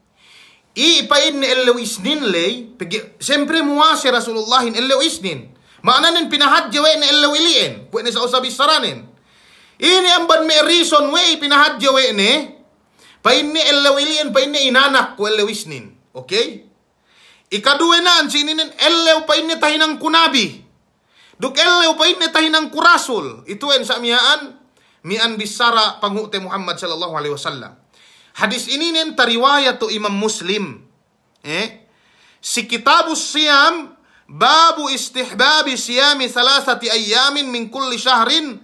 I fa'in illu isnin lay, sempre muwasi Rasulullahin illu isnin. Maananin pinahat wa na illu iliin, wa sa usabi saranin. Ini ang ban may reason wa pinahadya wa e, ni, fa'in illu iliin, fa'in inanak wa illu isnin. Okay? Ikaduwe na ang sininin, illu fa'in tahinang kunabi. Duk elle upain netahinang kurasul. Itu en samiaan mian bisara pangukte Muhammad sallallahu alaihi wasallam. Hadis ini nen tariwayat tu Imam Muslim. Eh? Si kitabus siam babu istihbabi siyami thalathati ayyamin min kulli syahrin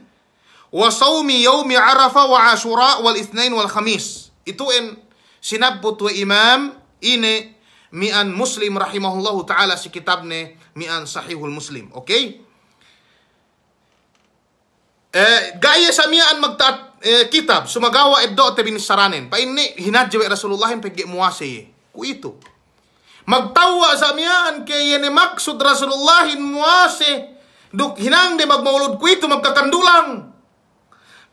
wa saumi yaumi arafa wa ashura wal itsnain wal khamis. Itu en sinabbu tu Imam ini mian Muslim rahimahullahu taala si kitabne mian Sahihul Muslim. Oke? Okay? Eh, gaya sa miyaan magtaat eh, kitab, sumagawa ibdo at binisaranin. Paini, hinadyawi e Rasulullahin pagi Ku Kuito. Magtawa sa miyaan kay yani maksud Rasulullahin muwasi. Duk hinang di magmaulod kuito magkakandulang.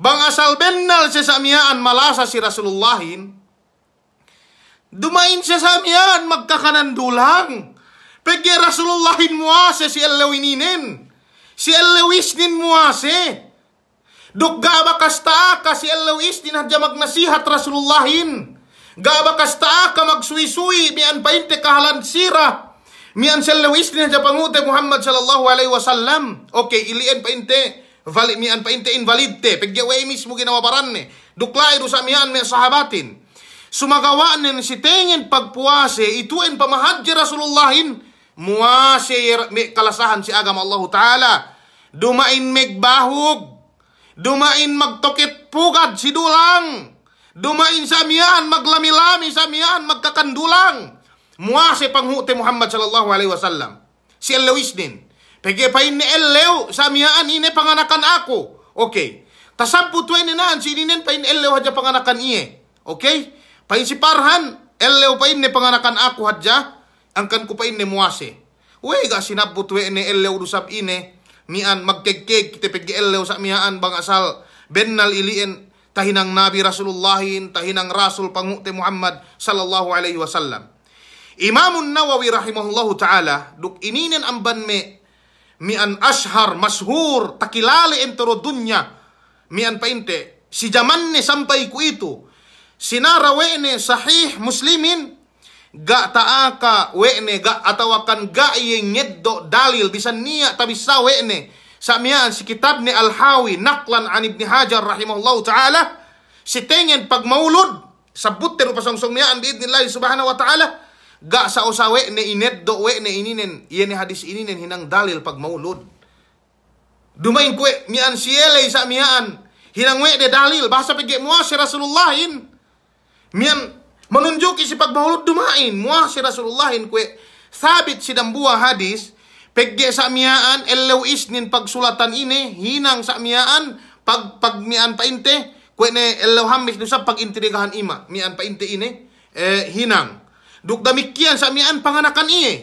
Bang asal bennal siya sa miyaan malasa si Rasulullahin. Dumain siya sa miyaan magkakanandulang. Pagi Rasulullahin muwasi si Alawininin. Si Alawisnin muwasi. Duggaba kastaaka si Elois dinhadyamag nasihat Rasulullahin. Gaba ka magsuisui mian painte kahalan sira. Mian si Elois dinhadya pangute Muhammad sallallahu alaihi wasallam. Okay, ilian painte. Vali, mian painte invalidte. Pagyaway mismo ginawabaran ni. Duklay do sa mian mian sahabatin. Sumagawa ni si tengin pagpuase ituen pamahadya Rasulullahin. Muasir kalasahan si agama Allah Ta'ala. Dumain megbahog Dumain magtukit pugad si dulang. Dumain sa miyan, maglami-lami sa miyan, magkakandulang. Mua si panghuti Muhammad sallallahu alaihi wasallam. Si Elawis din. Pagipain ni Elew sa miyan, ini panganakan ako. Okay. Tasampu tuwa ni naan, si ininen pain Elew hadya panganakan iye. Okay? Pain si Parhan, Elew pain ni panganakan ako hadya. Angkan ko pain ni Muase. Uy, ga sinabutwe ni Elew rusab ine mian magkegkeg kita paggielaw sa miaan bang asal bennal iliin tahinang Nabi Rasulullahin tahinang Rasul pangute Muhammad sallallahu alaihi wasallam. Imamun Nawawi rahimahullahu taala duk ininen ang banme mian ashar mashur takilali entero dunya mian painte si jaman ni sampay ko ito sinarawe ne sahih muslimin Ga taaka wene ga atawakan ga ngeddo dalil bisa niat tapi sa wene. Samian si kitab ni Al-Hawi naklan an Ibn Hajar rahimahullahu taala si tengen pag maulud sabut teru pasongsong niaan biidnillah subhanahu wa taala ga sa usawe ne ineddo we ne ininen iyan hadis ininen hinang dalil pag maulud. Dumain kue mian siele sa mian hinang we de dalil bahasa pege muasir Rasulullahin mian Menunjuki si pagmahulod dumain. Mua si Rasulullahin kwe sabit si dambuha hadis pegge sa miyaan elew isnin pagsulatan ini hinang sa miyaan pag pagmian painte kwe ne elew hamis dusa pagintrigahan ima mian painte ini eh, hinang dugdamikyan sa mian panganakan iye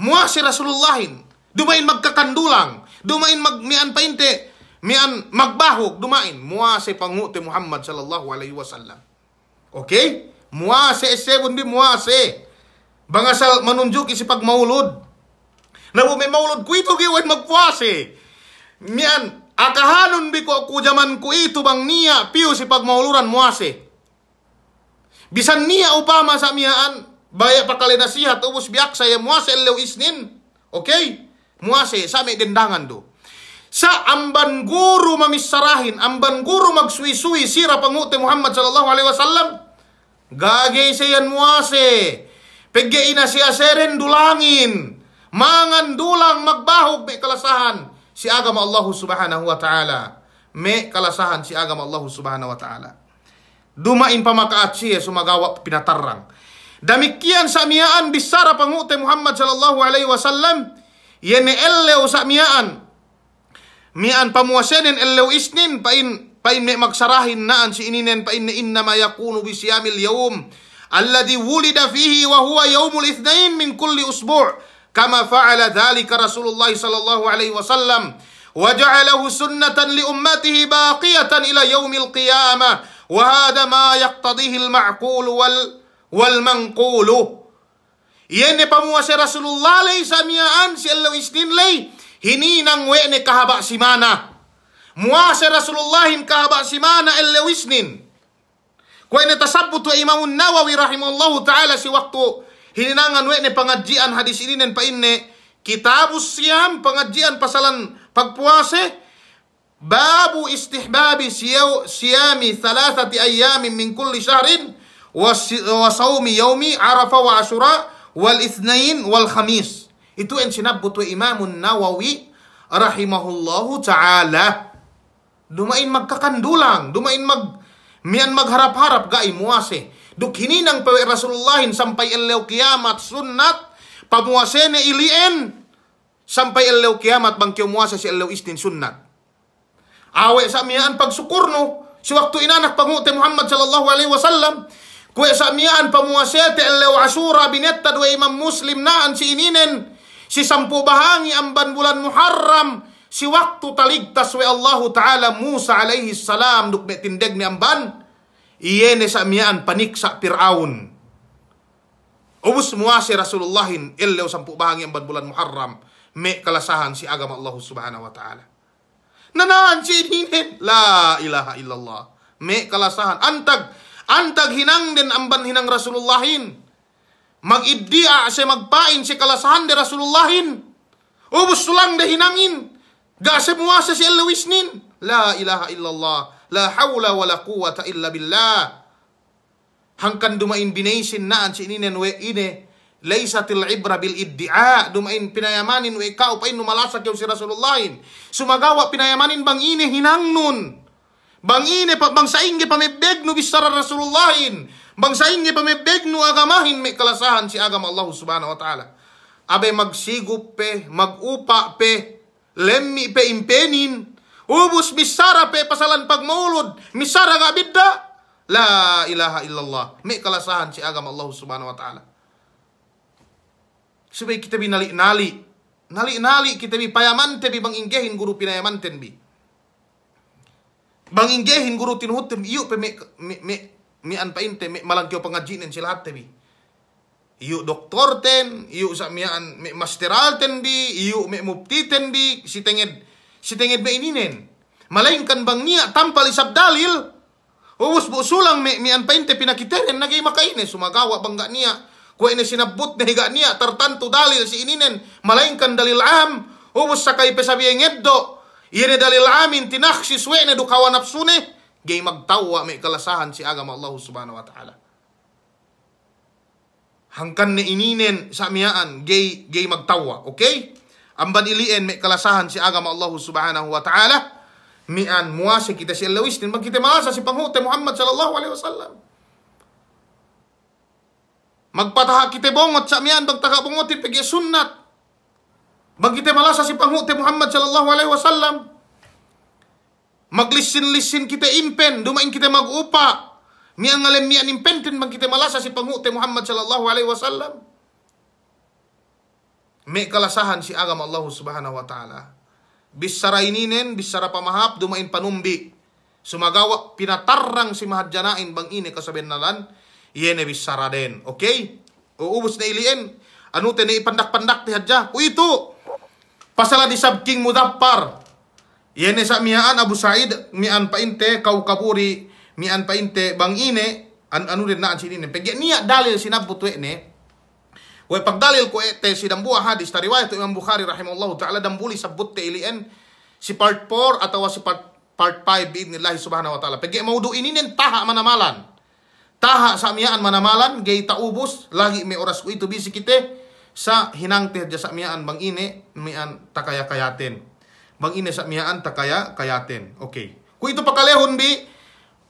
mua si Rasulullahin dumain magkakandulang dumain magmian painte mian magbahog dumain mua si panguti Muhammad sallallahu alaihi wasallam okay Muase sebun bi muase. Bangasal manunjuk isi pag maulud. Nabo may maulud ko ito giwin magpuase. Mian, akahanon bi ko zaman ku itu bang niya piu si pag mauluran muase. Bisa nia upama sa miaan baya pakali nasihat ubus biak saya muase lew isnin. Okay? Muase, sami dendangan do. Sa amban guru mamisarahin, amban guru magsuisui sira pangute Muhammad sallallahu alaihi wasallam. Gagay sayan muase. Pegge ina si aseren dulangin. Mangan dulang magbahog me kalasahan si agama Allah Subhanahu wa taala. Me kalasahan si agama Allah Subhanahu wa taala. Dumain pamakaat siya sumagawa pinatarang. Damikian samiaan bisara pangute Muhammad sallallahu alaihi wasallam yene elle samiaan, mian pamuasenin elle isnin pain paimne magsarahin naan si ininen paimne innama yakunu bisiyamil yawm alladhi wulida fihi wa huwa yawmul ithnain min kulli usbu' kama fa'ala dhalika Rasulullah sallallahu alaihi wasallam وجعله سنة لأمته باقية إلى يوم القيامة وهذا ما يقتضيه المعقول وال والمنقول Yene pamuasa Rasulullah lay samiaan si Allah isnin lay hininang we ne kahaba simana. Muasa Rasulullah muasha Rasulullahin kahabaksimana illa wisnin kuene tasabbut wa imamun nawawi rahimallahu ta'ala si waktu hininangan wekne pengajian hadis ini dan painne kitabus siam pengajian pasalan pagpuasa babu istihbabi siyaw, siyami thalathati ayyamin min kulli syahrin wa, wa saumi yaumi arafa wa asyura wal ithnain wal khamis itu yang sinab wa imamun nawawi rahimahullahu ta'ala Dumain magkakandulang, dumain mag mian magharap-harap gai muase. Dukhini nang pawe Rasulullahin sampai elew kiamat sunnat pamuase pamuasene ilien sampai elew kiamat bang muase si elew istin sunnat. Awe sa mian pagsukurno si waktu inanak panguti Muhammad sallallahu alaihi wasallam Kue sa mian te elew asura binetta dua imam muslim na naan si ininen si sampu bahangi amban bulan Muharram Si waktu taligtas we Allahu Ta'ala Musa alaihi salam duk be tindeg ni amban. Iyene sa miaan panik sa Fir'aun. Ubus muasi Rasulullahin illa sampu bahang yang bulan Muharram. Me kalasahan si agama Allah Subhanahu Wa Ta'ala. Nanaan si ini La ilaha illallah. Me kalasahan. Antag. Antag hinang den amban hinang Rasulullahin. mag si magpain si kalasahan de Rasulullahin. Ubus sulang de hinangin. Gasep mo sa si Luis nin. La ilaha illallah. La hawla wa la quwata illa billah. Hangkan dumain binaysin naan si ininen we ine. Laysatil ibra bil iddia. Dumain pinayamanin we ikaw pain numalasak yaw si Rasulullahin. Sumagawa pinayamanin bang ine hinangnun. Bang ine pa bang saing pamibeg no bisara Rasulullahin. Bang saing pamibeg no agamahin me kalasahan si agama Allah subhanahu wa ta'ala. Abe magsigup pe, magupa pe, lemmi pe impenin ubus misara pe pasalan pagmaulod misara ga bidda la ilaha illallah mi kalasahan si agama Allah subhanahu wa taala supaya kita bi nali nali nali nali kita bi payaman te bi banginggehin guru pinayaman ten bang banginggehin guru tin hutem iu pe mi mi mi, mi an inte mi malang kio pengajian silahat te bi Iyo doktor ten, iyo samian mi masteral ten bi, iyo me mupti ten bi, si tenged, si tenged be ininen. Malainkan bang niya tampal isap dalil, uus bu sulang me mi anpain te pinakiteren, nagay makainin, sumagawa ga niya. Kua ini sinabut na higa niya, tertantu dalil si ininen, malainkan dalil am, uus sakay pesabi eddo, ini dalil amin tinaksiswe na dukawa napsune, gay magtawa me kalasahan si agama Allah subhanahu wa ta'ala hangkan ni ininen sa miaan gay gay magtawa okay amban ilien may kalasahan si agama Allah subhanahu wa ta'ala mian muasa kita si Allah din kita malasa si panghute Muhammad sallallahu alaihi wasallam magpataha kita bongot sa mian bagtaka bongotin pagi sunnat bang kita malasa si panghute Muhammad sallallahu alaihi wasallam maglisin-lisin kita impen dumain kita magupa Mia ngalem mian impenten bang kita malasa si pangute Muhammad sallallahu alaihi wasallam. Me kalasahan si agama Allah subhanahu wa ta'ala. Bisara ininen, bisara pamahap, dumain panumbi. Sumagawa, pinatarrang si janain bang ini kasabenalan, yene bisara den. Okay? Uubus na ilien. Anu te na ipandak-pandak di hadja? O ito, pasala di sabking mudapar. Yene sa miaan Abu Said, mian painte, kau kaburi, mi painte bang ine an anu rin na sinin pegya niya dalil sinabutwe ne Way pagdalil ko ete si Dambua hadis ta riwayat Imam Bukhari rahimahullahu ta'ala dambuli sabut te ilien si part 4 atau si part part 5 Allah subhanahu wa ta'ala. Pagi maudu ini nin taha manamalan. Taha sa amiyaan manamalan gay taubos lagi may oras ko ito bisi kite sa hinangte dia sa amiyaan bang ini mian takaya kayaten. Bang ini sa amiyaan takaya kayaten. Okay. Ku ito pakalehon bi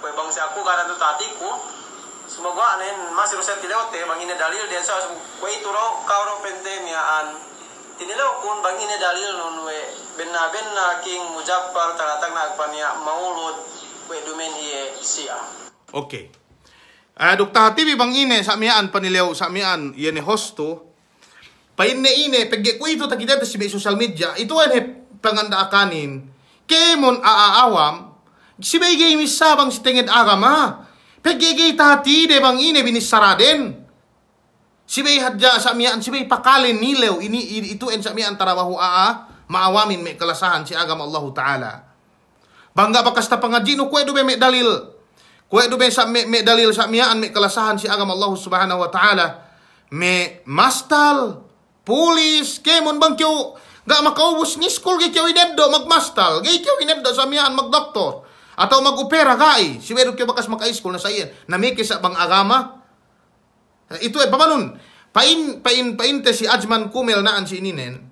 kue bangsa aku karena tuh tatiku semoga anen masih rusak tidak oke bang ini dalil dan saya kue itu roh kau roh pentemiaan ya, tini lo kun bang ini dalil non we benna benna king mujaffar talatang mau maulud kue dumen iye sia oke okay. Eh, dokter bi bang ini samian penilaian samian ini hosto, tuh painne ine pegge ko itu takita di sibe social media itu ane panganda akanin aa awam. Si 개의 미사 방시 땡엣 agama, 100개의 tahati de bang ine bini saraden sibei hadja samian sibei pakalin nileu ini itu en samian tarawahu aa maawamin me kelasahan si agama Allah taala bangga pakas pangaji nu kue dube me dalil kue dube sa me, me dalil samian me kelasahan si agama Allah subhanahu wa taala me mastal pulis kemon bang kyo gak makaubus ni school ge kyo inebdo magmastal ge kyo inebdo samian doktor. Atau magupera kai Si Medo kayo bakas maka-school na sa iyan. Namiki sa bang agama. Ito eh, pamanun. Pain, pain, pain teh si Ajman Kumel naan si ininen.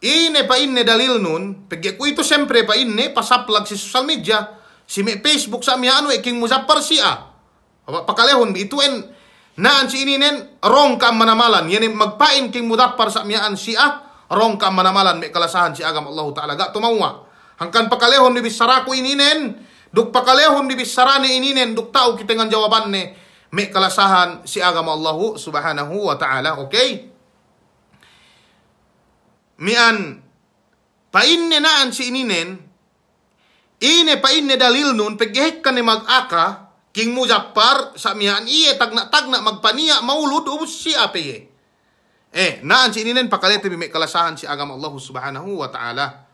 Ine ne dalil nun. Pagya ko ito siyempre ne pasaplag si social media. Si Facebook sa amya ano eh, King Muzaffar siya. Pakalehon, ito en naan si ininen wrong ka manamalan. Yan magpain King Muzaffar sa amyaan siya. Wrong ka manamalan may kalasahan si agam Allah Ta'ala. gak tumawa. Hangkan pakalehon di bisaraku ini nen, Duk pakalehon di bisarane ini nen, Duk tahu kita dengan jawaban ni. Mek kalasahan si agama Allah subhanahu wa ta'ala. Okay? Mian painne naan si ini nen, Ine painne dalil nun pegehek ka ni mag-aka. King Mujapar sa samian iye tagna tagna magpaniya maulud ubus um, si apa ye. Eh, naan si ini ininen pakalete bimek kalasahan si agama Allah subhanahu wa ta'ala.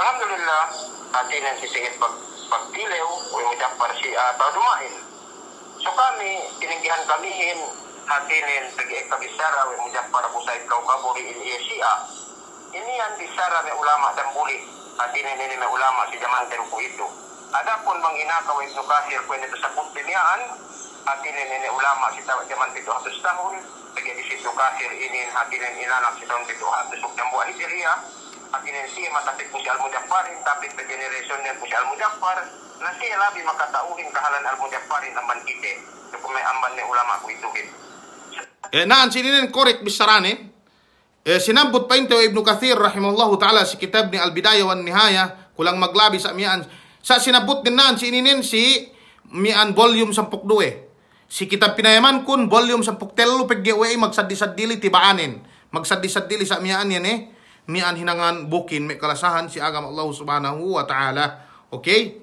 Alhamdulillah, hati ang sisingit pag pagtilew o si parsi at dumain. So kami, tinigihan kamihin, hati pagi kabisara o umidak para busay kau kaburi in Asia. Ini yang bisara may ulama dan buli, hatinin ini may ulama si jaman tempo itu. adapun pun bang inakaw ibn Kasir kung ito sa hati ini ulama si jaman pito hatus tahun, pagi ibn Kasir ini hati hatinin inanak si tahun pito hatus jambuan Hijriah, at enerhiya matapit ni Almudyakparin, eh. tapit na generation ni Almudyakpar, na siya eh, labi makatauhin kahalan Almudyakparin eh, ang mantite. So kung may amban ni ulama ko itugin. Eh, naan sininin korek bisaranin, eh, sinambot pa yung Ibn Kathir rahimahullahu ta'ala si kitab ni al bidayah wan Nihaya kulang maglabi sa mian sa sinabot din naan sininin si mian volume 10 si kitab pinayaman kun volume sa puktelo paggiway magsaddi-saddili tibaanin magsaddi-saddili sa miaan yan eh mian hinangan bukin me kalasahan si agama Allah Subhanahu wa taala. Okay?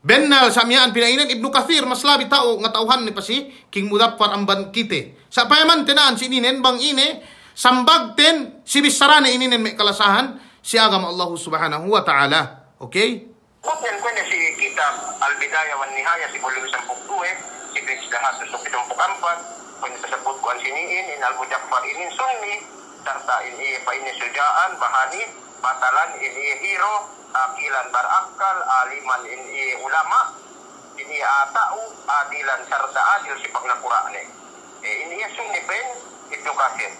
Bennal samiaan pinainan Ibnu Kathir maslabi tao ngatauhan tauhan ni pasi King Mudaffar amban kite. Sa payaman tenaan si ininen bang ine sambag ten si bisarane ininen may kalasahan si agama Allah subhanahu wa ta'ala. Okay? Kopyan ko na si Kitab Al-Bidaya wa Nihaya si Bulong sa Pugduwe si Chris Dahas sa Supitong Pukampan kung sa ko ang siniin in Al-Mudaffar inin sunni serta ini apa ini sujaan bahani batalan ini hero akilan berakal aliman ini ulama ini atau adilan serta adil si pengapura ini eh, ini yesu ya ni pen itu kasih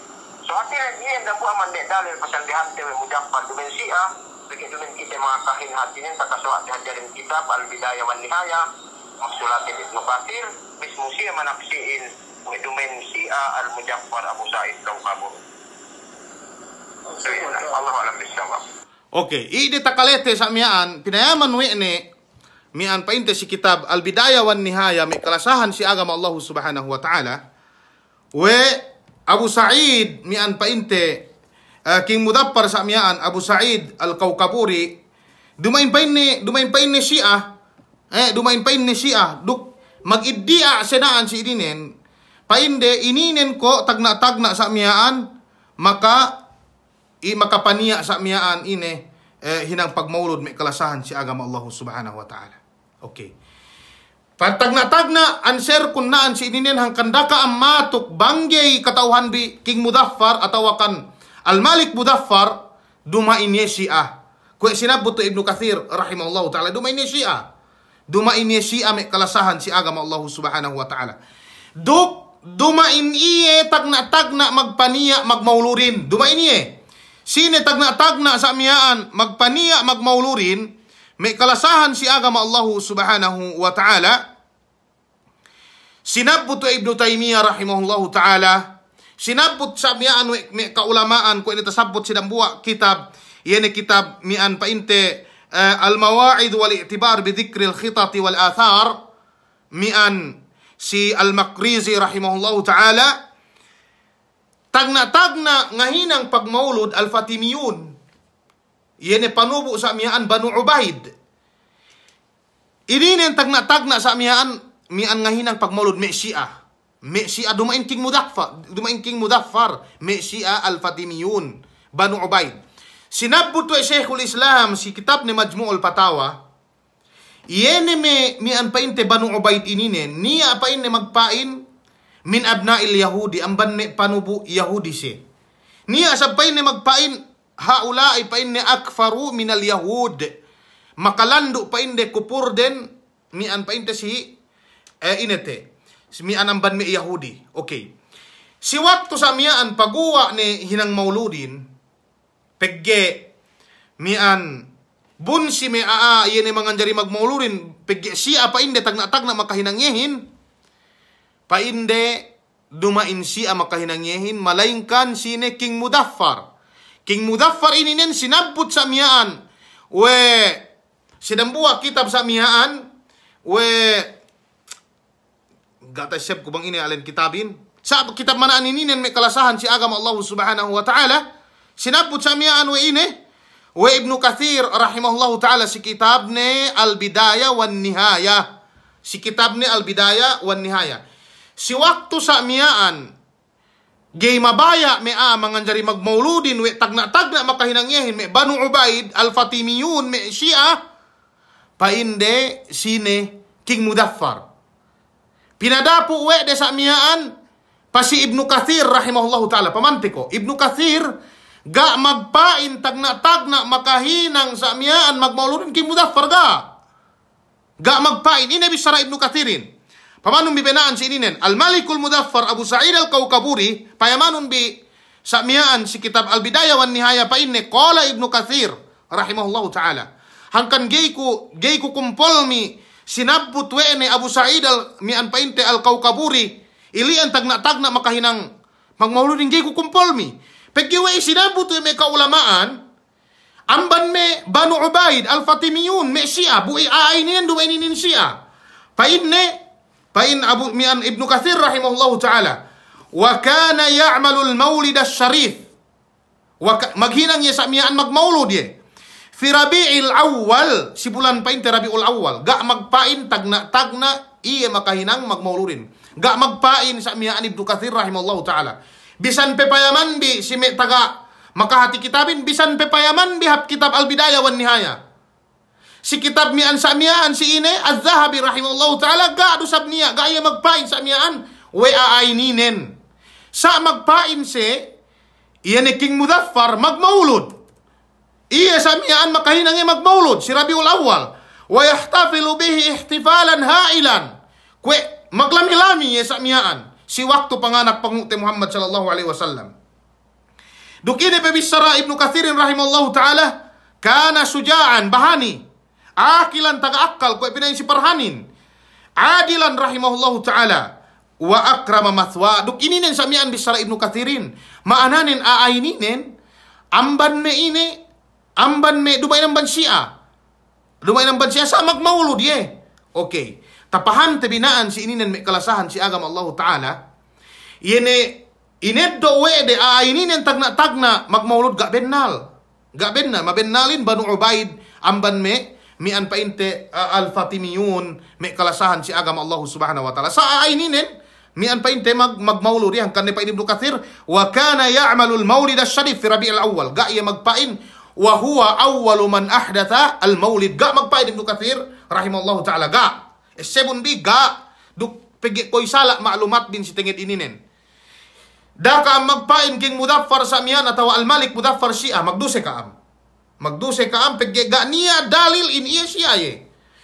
so akhirnya dia yang dapat mandek dalil pasal dihantar mujahpan mensia syiah begitu men kita hati ini tak kasuat dihajarin kitab al-bidayah wa nihaya maksulatin ibnu kathir bismusia manaksiin Wedumen A Al-Mujaffar Abu Said kabur. So, yun lang. Allah alam bisawab. Okay, idi takalete sa miaan, pinayaman wi ni mian painte si kitab Al-Bidaya wan Nihaya may kalasahan si agama Allah Subhanahu wa Ta'ala. We Abu Sa'id mian painte uh, King Mudaffar sa mian Abu Sa'id Al-Kaukaburi dumain pain ni dumain pain ni Shia eh dumain pain ni Shia duk magiddia senaan si idinen painde ininen ko tagna-tagna sa miaan maka I maka paniak ini eh, hinang pagmaulod may kalasahan si agama Allah Subhanahu wa taala. Okay. Pantagna-tagna answer kun naan si ininin hang kandaka ang matok banggay katauhan bi King Mudaffar atawakan Al-Malik Mudaffar dumain ye siya. Kung sinabot to Ibnu Kathir rahimahullah ta'ala dumain ye siya. Dumain ye siya may kalasahan si agama Allah subhanahu wa ta'ala. Duk dumain iye tagna-tagna magpaniya magmaulurin. Dumain iye. Sine tagna-tagna sa miyaan magpaniya magmaulurin may kalasahan si agama Allah subhanahu wa ta'ala. Sinabot Ibnu Taimiyah rahimahullahu ta'ala. Sinabot sa miyaan may kaulamaan kung ini tasabot sinambuwa kitab. Yan kitab mian painte uh, eh, al-mawa'id wal-i'tibar bidhikri al-khitati wal-athar. Mian si al-Makrizi rahimahullahu ta'ala. Tagna-tagna nga pagmaulod al-Fatimiyun. e panubo sa miyaan Banu Ubaid. Ininin tagna-tagna sa miyaan mian ngahinang pagmaulod mi Shia. Mi Shia dumainking mudaffar, dumainking mudaffar mi Shia al-Fatimiyun Banu Ubaid. Sinabot to Sheikhul Islam si kitab ni Majmu'ul Patawa, e me mian painte Banu Ubaid inine, niya pain ne magpain min abnail Yahudi, ang banne panubu Yahudi si. Niya sabay ni magpain, haula ay pain ni akfaru minal Yahud. Makalando pain de kupur den, mi an pain te si, eh, inete. Mi an ang banne Yahudi. Okay. Si wakto sa mi an paguwa ni Hinang Mauludin, pegge mi an bunsi me aa yun mga jari magmaulurin, pegge si apa inde tag na tag na painde duma insi ama kahinangyehin malainkan sine King Mudaffar. King Mudaffar ini nen sinabut samiaan. We sidambuah kitab samiaan. We gata siap kubang ini alen kitabin. Sa kitab mana ini nen mekalasahan si agama Allah Subhanahu wa taala. Sinabut samiaan we ini. Wa Ibnu Kathir rahimahullahu taala si kitabne Al Bidayah wan Nihayah. Si kitabne Al Bidayah wan Nihayah si waktu sakmiaan Gay mabaya me a manganjari magmauludin we tagna-tagna makahinangyehin me Banu Ubaid al-Fatimiyun me Syiah painde sine King Mudaffar. Pinadapu we de sakmiaan pasi Ibnu Kathir rahimahullahu taala pamantiko. Ibnu Kathir ga magpain tagna-tagna makahinang sakmiaan magmauludin King Mudaffar ga. Ga magpain ini bisara Ibnu Kathirin. Pamanun bi benaan si ininen. Al-Malikul Mudaffar Abu Sa'id al-Kaukaburi. Pamanun bi sakmiaan si kitab al-Bidayah wan nihaya pa inne. Kola Ibnu Kathir. Rahimahullahu ta'ala. Hangkan geiku, geiku kumpol mi. Sinabut we'ne Abu Sa'id al-mi'an pa inte al-Kaukaburi. Ilian tagna-tagna makahinang. Magmauludin geiku kumpol mi. Pegi sinabut wene kaulamaan. Amban me Banu Ubaid al-Fatimiyun me siya. Bu'i ainin duwe ninin siya. Pa inne Fa'in Abu Mi'an Ibnu Katsir rahimahullahu taala wa kana ya'malul maulid asy-syarif. Wa maghinang ya samian magmaulud dia Fi Rabi'il Awal, si bulan pain Rabiul Awal, gak magpain tagna tagna iya makahinang magmaulurin. Gak magpain samian Ibnu Katsir rahimahullahu taala. Bisan pepayaman bi si taga maka hati kitabin bisan pepayaman bihab kitab al-bidayah wan nihayah Si kitab mi'an sa'mi'an si ine Az-Zahabi rahimahullah ta'ala Ga adu sabniya Ga iya magpain sa'mi'an Wa ninen Sa magpain si Iya King magmaulud Iya sa'mi'an makahinang magmaulud Si Rabiul Awal Wa yahtafilu bihi ihtifalan ha'ilan Kwe maglamilami iya sa'mi'an Si waktu panganak pangukti Muhammad sallallahu alaihi wasallam Dukini pebisara Ibnu Kathirin rahimallahu ta'ala Kana suja'an bahani Akilan taga akal kue pindahin si perhanin. Adilan rahimahullahu ta'ala. Wa akrama mathwa. Duk ini nen samian bisara ibnu kathirin. Ma'ananin aaini nen. Amban me ini. Amban me dubai amban syiah. Dubai amban syiah samak maulud dia Oke. Okay. Tapahan tebinaan si ini nen kalasahan si agama Allah Ta'ala. Yene de a aaini nen tagna tagna mak maulud gak benal Gak ma Mabenalin banu ubaid amban me mi an pa inte al fatimiyun mi kalasahan si agama Allah Subhanahu wa taala sa aininen mi an pa inte mag magmaulud yang kanne pa Ibnu Katsir wa kana ya'malu al maulid asy-syarif fi Rabi'il awal ga ia magpain wa huwa awwalu man ahdatha al maulid ga magpain Ibnu kathir rahimallahu taala ga eh, Sebun bi ga duk pegi koy salak maklumat din si tengit nen. Daka ang magpain king mudaffar sa miyan atawa al-malik mudaffar siya, magduse ka am. Magduse ka ampeg niya dalil in iya siya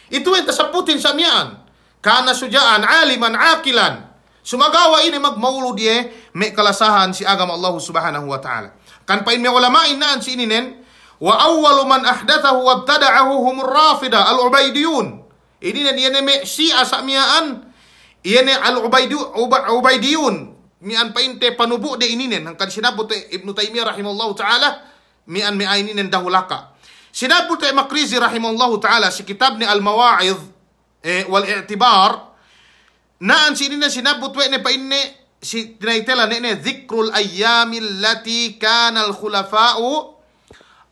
Itu yang tasaputin samian. Kana sujaan aliman akilan. Sumagawa ini magmaulud ye me kalasahan si agama Allah Subhanahu wa taala. Kan pain me ulama si ini nen wa awwalu man ahdathahu wabtada'ahu humur rafida al-ubaidiyun. Ini nen yene iya me si asamiaan yene iya al-ubaidu Miyan Mian painte panubu de ini nen hangkan sinabot Ibnu Taimiyah rahimallahu taala mi an mi ainin en dahulaka Sinab Butai Makrizi rahimahullahu ta'ala si kitab ni Al-Mawa'idh eh, wal-i'tibar naan sinina sinab Butai ne pa inne si tinaitela ne ne dhikrul ayyami allati kana al-khulafa'u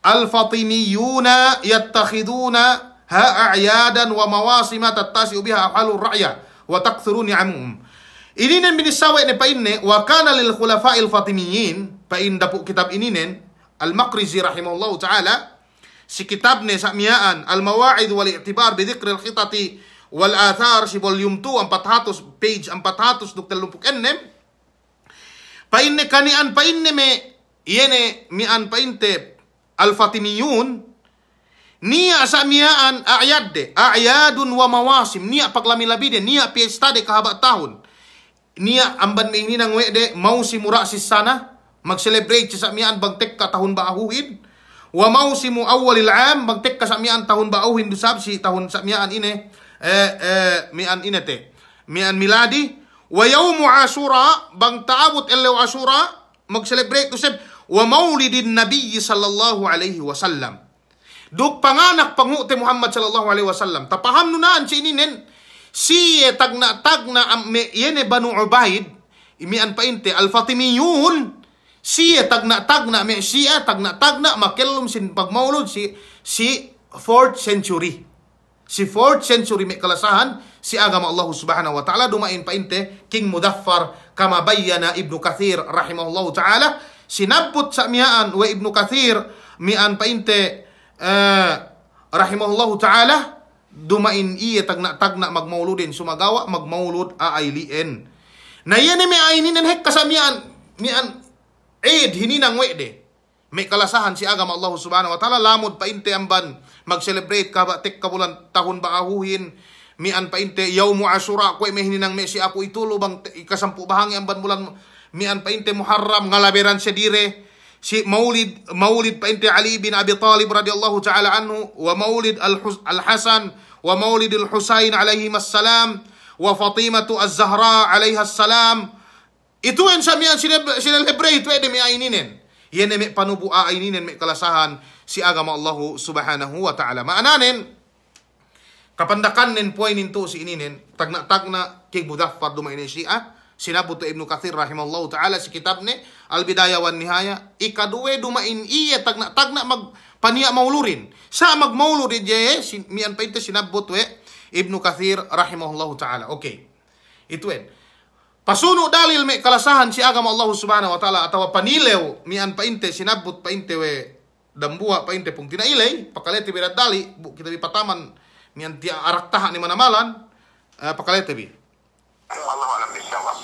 al-fatimiyuna yattakhiduna ha a'yadan wa mawasima tattasi'u biha ahwalu ra'ya wa takthiru ni'amuhum Ininen binisawa ne pa inne wa kana lil khulafa'il fatimiyin pa inda po kitab ininen Al-Maqrizi rahimahullah ta'ala si kitabnya Sa'mia'an Al-Mawa'id wal I'tibar al khitati wal athar si volume 2 400 page 400 Dukta telumpuk ennem painne kanian painne me Iene mi an painte al-Fatimiyun Nia sa'mia'an a'yadde a'yadun wa mawasim nia paklami labide nia pesta de kahabat tahun nia amban me ini nangwe de mausim murah sana Mag-celebrate sa mian bagtek ka tahun ba ahuin. Wa mausimu awwalil am bagtek ka sa mian tahun ba ahuin dusab si tahun sa mian ine. Eh, eh, mian ine te. Mian miladi. Wa yawmu asura bang taabot elaw asura. Mag-celebrate usab. Wa maulidin nabiyyi sallallahu alaihi wasallam. Duk panganak pangu Muhammad sallallahu alaihi wasallam. Tapaham nunaan si ininen. Si tagna tagna am yene banu Ubaid imian pa inte al Fatimiyun siya tagna tagna me siya tagna tagna makellum sin pagmaulod si si 4th century. Si 4th century may kalasahan si agama Allah Subhanahu wa Ta'ala dumain pa inte King Mudaffar kama bayana Ibn Kathir rahimahullahu ta'ala sinabot sa miaan wa Ibn Kathir mian pa inte uh, rahimahullahu ta'ala dumain iya tagna tagna magmauludin sumagawa magmaulod aailien na yan ay may ainin hek kasamian mian Eid hininangwe de. May kalasahan si agam Allah subhanahu wa ta'ala lamod painte amban mag-celebrate tek kabulan tahun ahuhin mian painte yaumu asura ko may hininang me si apo itulo bang ikasampu bahangi amban bulan mian painte muharram ngalaberan siya dire si maulid maulid painte Ali bin Abi Talib radhiyallahu ta'ala anhu wa maulid al-Hasan wa maulid al-Husayn alayhi salam wa Fatimatu az-Zahra alayha salam Itu yang saya mian sinel Hebrew itu ada eh, mi aininen. Yan mek panubu aininen mi kalasahan si agama Allah subhanahu wa ta'ala. Maananin, kapandakan nen poin itu si ininen, tagna-tagna kay Budaffar dumainin Sinabu tu Ibnu Kathir rahimallahu ta'ala si kitab Al-Bidaya wan Nihaya, ikaduwe dumain iya tagna-tagna paniak maulurin. Sa mag maulurin je si, mian pa ito sinabot Ibnu Kathir rahimahullahu ta'ala. Okay. Ituen. Pasuno dalil me kalasahan si agama Allah Subhanahu wa taala atau panileu mi an painte sinabut painte we dambua painte ilei, ilai pakalete bi dali bu kita bi pataman mi an ti arak tahan ni mana malan uh, eh, pakalete bi Allahu alam insyaallah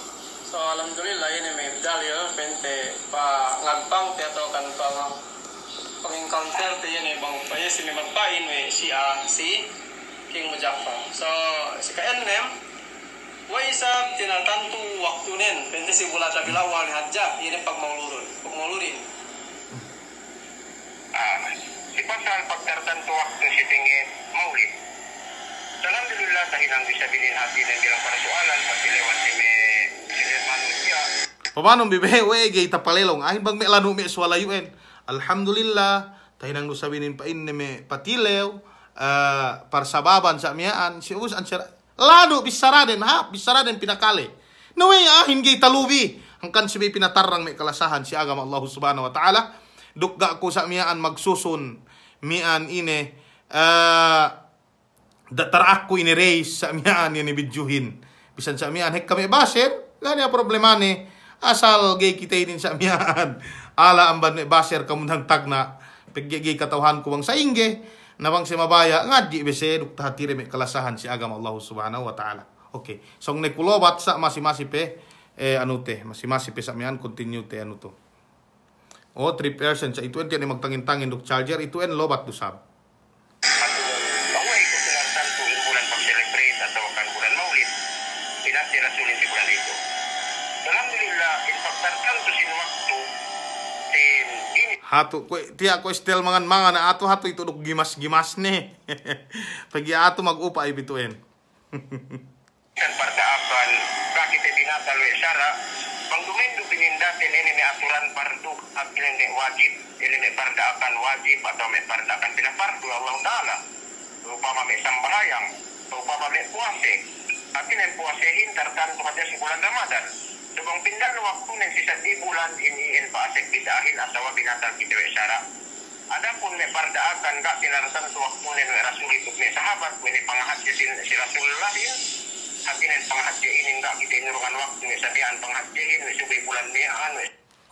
so alhamdulillah ini mi dalil pente pa ngagpang te atau kan pa pengingkanter te ini bang pa iya si mi we si a si King Mujaffar so si KNM Waisab tina tantu nen, bente si bulat tapi lawal hajab ini pak maulurun pak maulurin. Ah, si pasal pakar tertentu waktu si mau maulid. Alhamdulillah dahil bisa disabilin hati dan bilang persoalan, soalan lewat sini. si me manusia. Pemanum bibe, gay tapalelong. ahin bang me lanu me suwalayuin. Alhamdulillah dahil ang dusabinin pa inne me patileu, Uh, parsababan sa miaan si us ancer. Lado bisara din ha, bisara din pinakali. Naway ah, hindi talubi. Hangkan si may pinatarang may kalasahan si agama Allah subhanahu wa ta'ala. Dukga ko sa miaan magsusun mian ine uh, ah, datarak ko ini race sa miaan ini bidyuhin. Bisan sa mian hek kami basin, gani problema ni asal gay kita din sa mian. [LAUGHS] Ala ang ban baser kamunang tagna. Pagigay katawhan ko bang sa ingge nabang semabaya ngadi bese duk hati remek kelasahan si agama Allah Subhanahu wa taala. Oke, okay. song ne kulo bat sak masih pe eh anu teh, masih-masih pe sak mian continue teh anu tu. Oh, 3% sa itu en tian magtangin-tangin duk charger itu en lobat tu sab. hatu ko tiak ko stel mangan mangan atu hatu itu duk gimas gimas nih [LAUGHS] pagi ato magupa ibituin kan kaki bakit ibinasal we syara pangdumendo penindas ini ini aturan pardu at ini wajib ini pada akan wajib atau akan tidak pardu Allah Ta'ala upama may sambarayang upama mami puasa, at ini puasehin tertanto pada sebulan bulan Ramadan Dumampindan waktu sisa di bulan ini in paasik bidahin asawa binatang kita syara. Adapun ni pardaakan ka tinarasan sa waktu ni Rasul ito ni sahabat ni pangahat si Rasulullah yun. Haginin ini ah, gak ka kitinurungan waktu ni sabihan ya, pangahat inin ni subay bulan niyaan.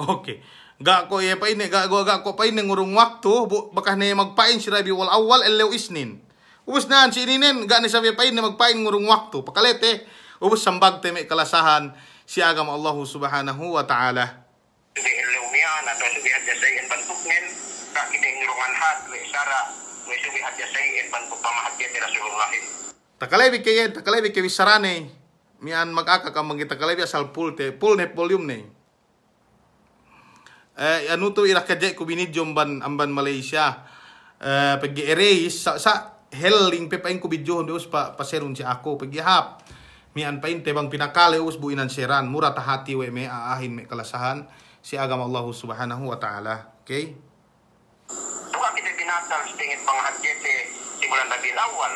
Okay. Gak ko ya pa ini, gak ko gak ko pa ngurung waktu, bu, bekah na magpain si Rabi wal awal elew isnin. Ubus na si ininen, gak ni sabi pa magpain ngurung waktu. Pakalete, ubus sambag teme kalasahan si agam Allah Subhanahu wa taala. Takalai ya, takalai wisara nih. Mian makaka kamu kita kalai asal pulte, pul ne polium ne. Eh, anu tu ira kerja ku bini jomban amban Malaysia. Eh, pergi erase, sa, sa heling pepain ku bijuh deus pa paserun si aku pergi hap mi an pain tebang pinakale us bu inan syaran murah tahati we me aahin me kalasahan si agama Allah Subhanahu wa taala. Okay? dua kita binatal sedingit panghadjete di bulan Rabiul Awal.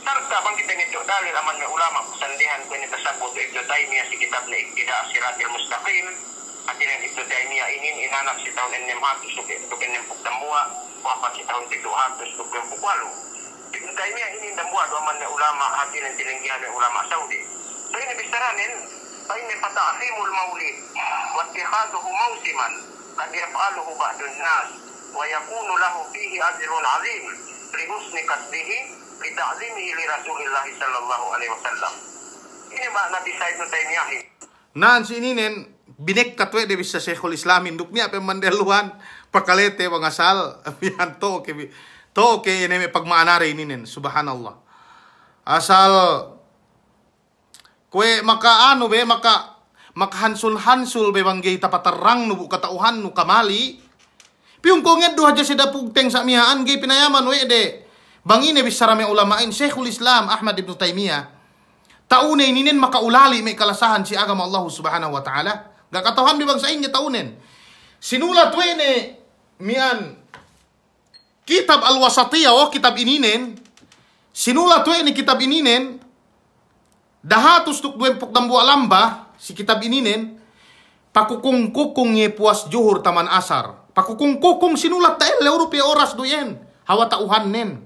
Serta bang kita ngecok dalil aman me ulama kesandihan ini tersebut tasabut Ibnu Taimiyah si kitab ni Iqtida Siratil Mustaqim. Akhirnya Ibnu Taimiyah ingin inanak si tahun 600 untuk puluh pukdamua, wafat si tahun 700 untuk puluh? Ibn ini ini membuat wamannya ulama hati dan jelenggiannya ulama Saudi. So ini bisaranin, fa ini fata'afimul maulid, wattihaduhu mausiman, tadi yaf'aluhu ba'dun nas, wa yakunu lahu fihi ajrun azim, li husni kasbihi, li ta'zimihi sallallahu alaihi wasallam. Ini makna Nabi Said Taimiyah ini. Nah, ini nen, binek katwe de bisa Syekhul Islam induknya mandeluan pakalete wangasal [LAUGHS] bianto ke to ke ene me pagmaanare ini subhanallah asal kue maka anu be maka makahansul hansul be banggay tapatarang nubu katauhan nu kamali piung ko ngeddo haja seda pugteng sa mihaan gay pinayaman we de bang ine bisarame ulamain Syekhul Islam Ahmad Ibn Taimiyah taune ininen makaulali may kalasahan si agama Allah Subhanahu wa taala gakatauhan di bangsa inyo taunen sinulat we ne mian kitab al-wasatiyah oh kitab ini nen sinula tuh ini kitab ini nen dahatus tuk dua pok buah lamba si kitab ini nen pakukung kukung ye puas juhur taman asar pakukung kukung sinulat tak leurup ye oras duyen hawa tauhan nen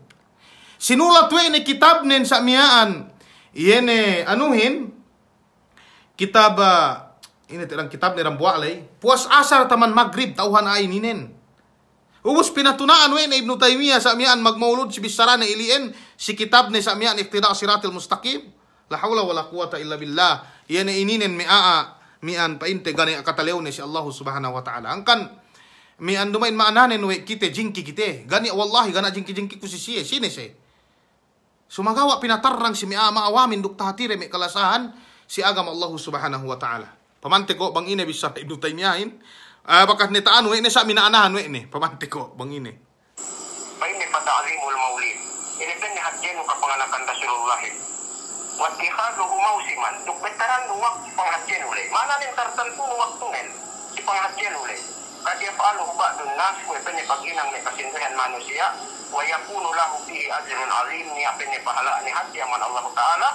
sinulat tuh ini kitab nen sakmiaan yene anuhin kitab eh, ini terang kitab lerang buah lei puas asar taman maghrib tauhan ain nen Ubus pinatunaan wen Ibnu Taymiyyah sa amian magmaulud si bisara na ilien si kitab ni sa amian iktida siratil mustaqim. La hawla wala quwata illa billah. Yan ininen miaa mian painte gani akataleo ni si Allah subhanahu wa ta'ala. Angkan mian dumain maananen we kite jingki kite. Gani wallahi gana jingki jingki ku si siye sine siya. Sumagawa pinatarrang si miaa maawamin dukta hatire mi kalasahan si agama Allah subhanahu wa ta'ala. Pamante ko bang ine bisara Ibnu Taymiyahin. Eh, ah, bakat ni taan wek ni sa minaanahan wek ni pamanti ko bang ini. Painit pataalimul maulid. Initan ni hadyan ng kapanganakan Rasulullah. Wat ihadu mausiman. Tukbetaran duwak panghadyan ule. Mana ni tertentu waktu nin. Si panghadyan uli. Kadya palu ba dun nas ko ito ni paginang ni kasinduhan manusia. yakunu lahu fi ajrun alim ni apin ni pahala ni hadyaman Allah Ta'ala.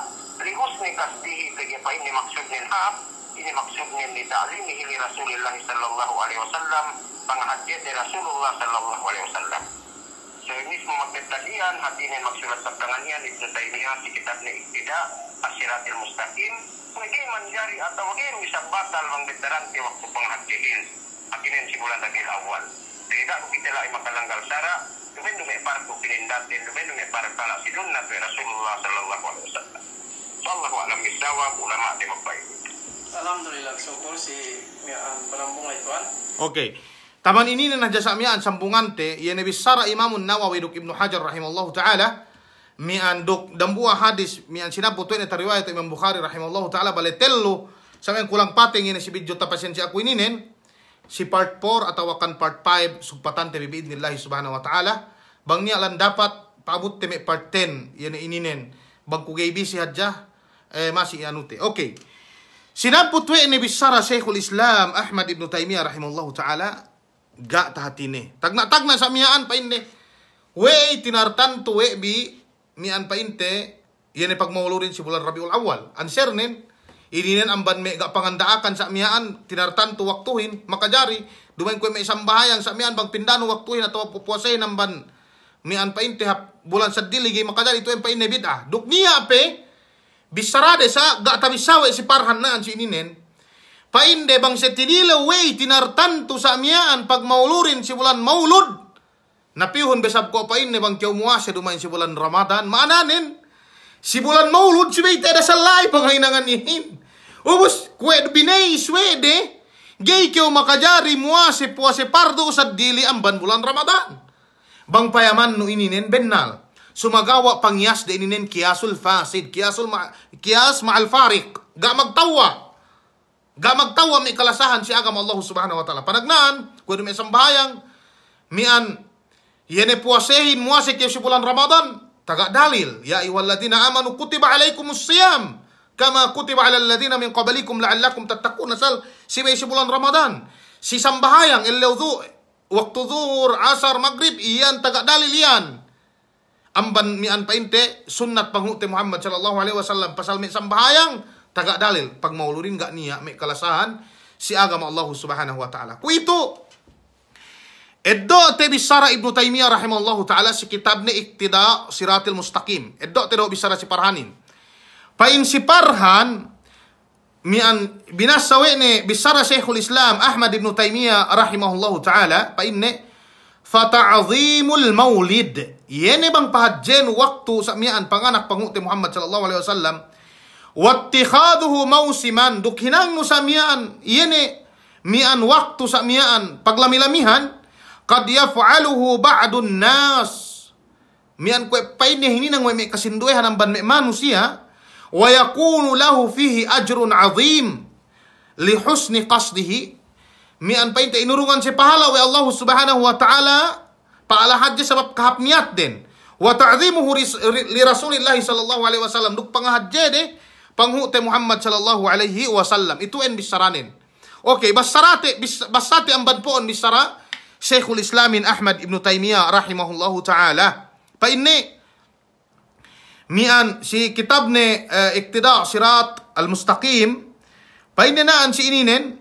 Lihus ni kasbihi kaya pain ni maksud ni ha ini maksudnya dita'limi ini Rasulullah sallallahu alaihi wasallam penghajat dari Rasulullah sallallahu alaihi wasallam so ini semua kejadian hati ini maksudnya pertengahannya di ini di ini tidak Asiratil Mustaqim Mungkin menjari atau mungkin bisa batal menggetarkan di waktu penghajian hati ini simpulan dari awal Tidak kita lagi makan langgal demi Dumen dumen parku datin. Dumen dumen parkala kalasidun Nabi Rasulullah Sallallahu Alaihi Wasallam Sallallahu Alaihi Wasallam. ulama di baik Alhamdulillah, syukur si mi'an penampung lah tuan. Oke. Taman ini na jasa mi'an sambungan te ia nabi sara imamun nawawi duk ibnu hajar rahimallahu taala mi'an duk dan buah hadis mi'an sina butuh ini teriwayat imam bukhari rahimallahu taala telu telu. yang kulang pateng ini si bijuta pasien si aku ini nen si part 4 atau akan part 5 supatan te biidnillahi subhanahu wa taala bang ni alam dapat pabut teme part 10 yang ini nen bang kugay bisi hajjah eh, masih anute oke okay. Sinaputwe ni Bisara Sheikhul Islam Ahmad Ibn Taymiyyah rahimallahu ta'ala ga tahatine. Tagna-tagna sa miyaan pa inne. We tinartan to we bi mian pa inte yan pagmaulurin rin si bulan Rabiul Awal. Answer nin, ininen ang me ga pangandaakan sa miyaan tinartan to waktuhin makajari dumain ko me isang bahayan sa mian bang pindano waktuhin atawa pupuwasay ng ban mian pa inte hap bulan sa diligi makajari tu en pa inne bid'ah. Dukniya pe Bisara desa gak tapi sawe si parhan naan si ininen. de bang setinile wei tinartan tu samiaan pag maulurin si bulan maulud. Napihon besab ko de bang kiau muasa dumain si bulan Ramadan. mana nen si bulan maulud si wei teda selai panghainangan ihin. Ubus kue binei swede gay kiau makajari puas puasa pardo sa dili amban bulan Ramadan. Bang payaman nu ininen benal sumagawa pangyas de ininin kiasul fasid, kiasul ma, kias ma'al farik. Ga magtawa. Ga magtawa mi kalasahan si agam Allah subhanahu wa ta'ala. Panagnaan, kung sambayang, mian, yene puasehin muasik si bulan Ramadan, taga dalil, ya latina amanu kutiba alaikumus siyam, kama kutiba ala latina min qablikum la'allakum tattakun nasal si may bulan Ramadan. Si sambahayang, ilawdu, waktu zuhur, asar, maghrib, iyan, tagak dalil iyan amban mi an painte sunnat panghu Muhammad sallallahu alaihi wasallam pasal mi sambahayang tagak dalil pag maulurin gak niya mi kalasahan si agama Allah subhanahu wa taala ku itu Eddo te bisara Ibnu Taimiyah rahimahullahu taala si kitabne Iktida Siratil Mustaqim. Eddo te do bisara si Parhanin. Pain si Parhan mian binasawi ne bisara Syekhul Islam Ahmad Ibnu Taimiyah rahimahullahu taala pain ne Fata'azimul maulid yene bang pahajen waktu samian panganak pangukti Muhammad sallallahu alaihi wasallam wattikhaduhu mausiman dukhinang musamian yene mian waktu samian paglamilamihan kad yaf'aluhu ba'dun nas mian kue paineh ini nang me kasindue ban me manusia wa yakunu lahu fihi ajrun azim li husni qasdihi mi an te inurungan se pahala we Allah subhanahu wa ta'ala pahala haji sebab kahap niat den wa ta'zimuhu li rasulillah sallallahu alaihi wasallam duk panghaji de panghu te Muhammad sallallahu alaihi wasallam itu en bisaranin oke okay, basarate basate amban pon bisara Syekhul Islamin Ahmad Ibn Taimiyah rahimahullahu taala pa inni mian si kitab ne uh, iktida sirat al mustaqim pa naan si ininen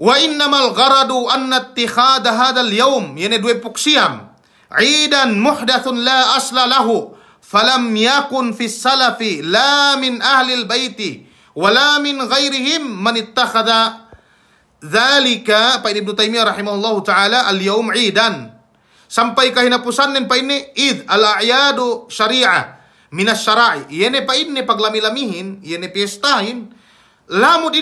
وإنما الغرض أن اتخاذ هذا اليوم يعني دوي بوكسيام عيدا محدث لا أصل له فلم يكن في السلف لا من أهل البيت ولا من غيرهم من اتخذ ذلك بين ابن تيمية رحمه الله تعالى اليوم عيدا sampai ke hina pusan إذ الأعياد شريعة من ayadu يعني minas syara'i yene يعني paglami لا yene pestahin lamu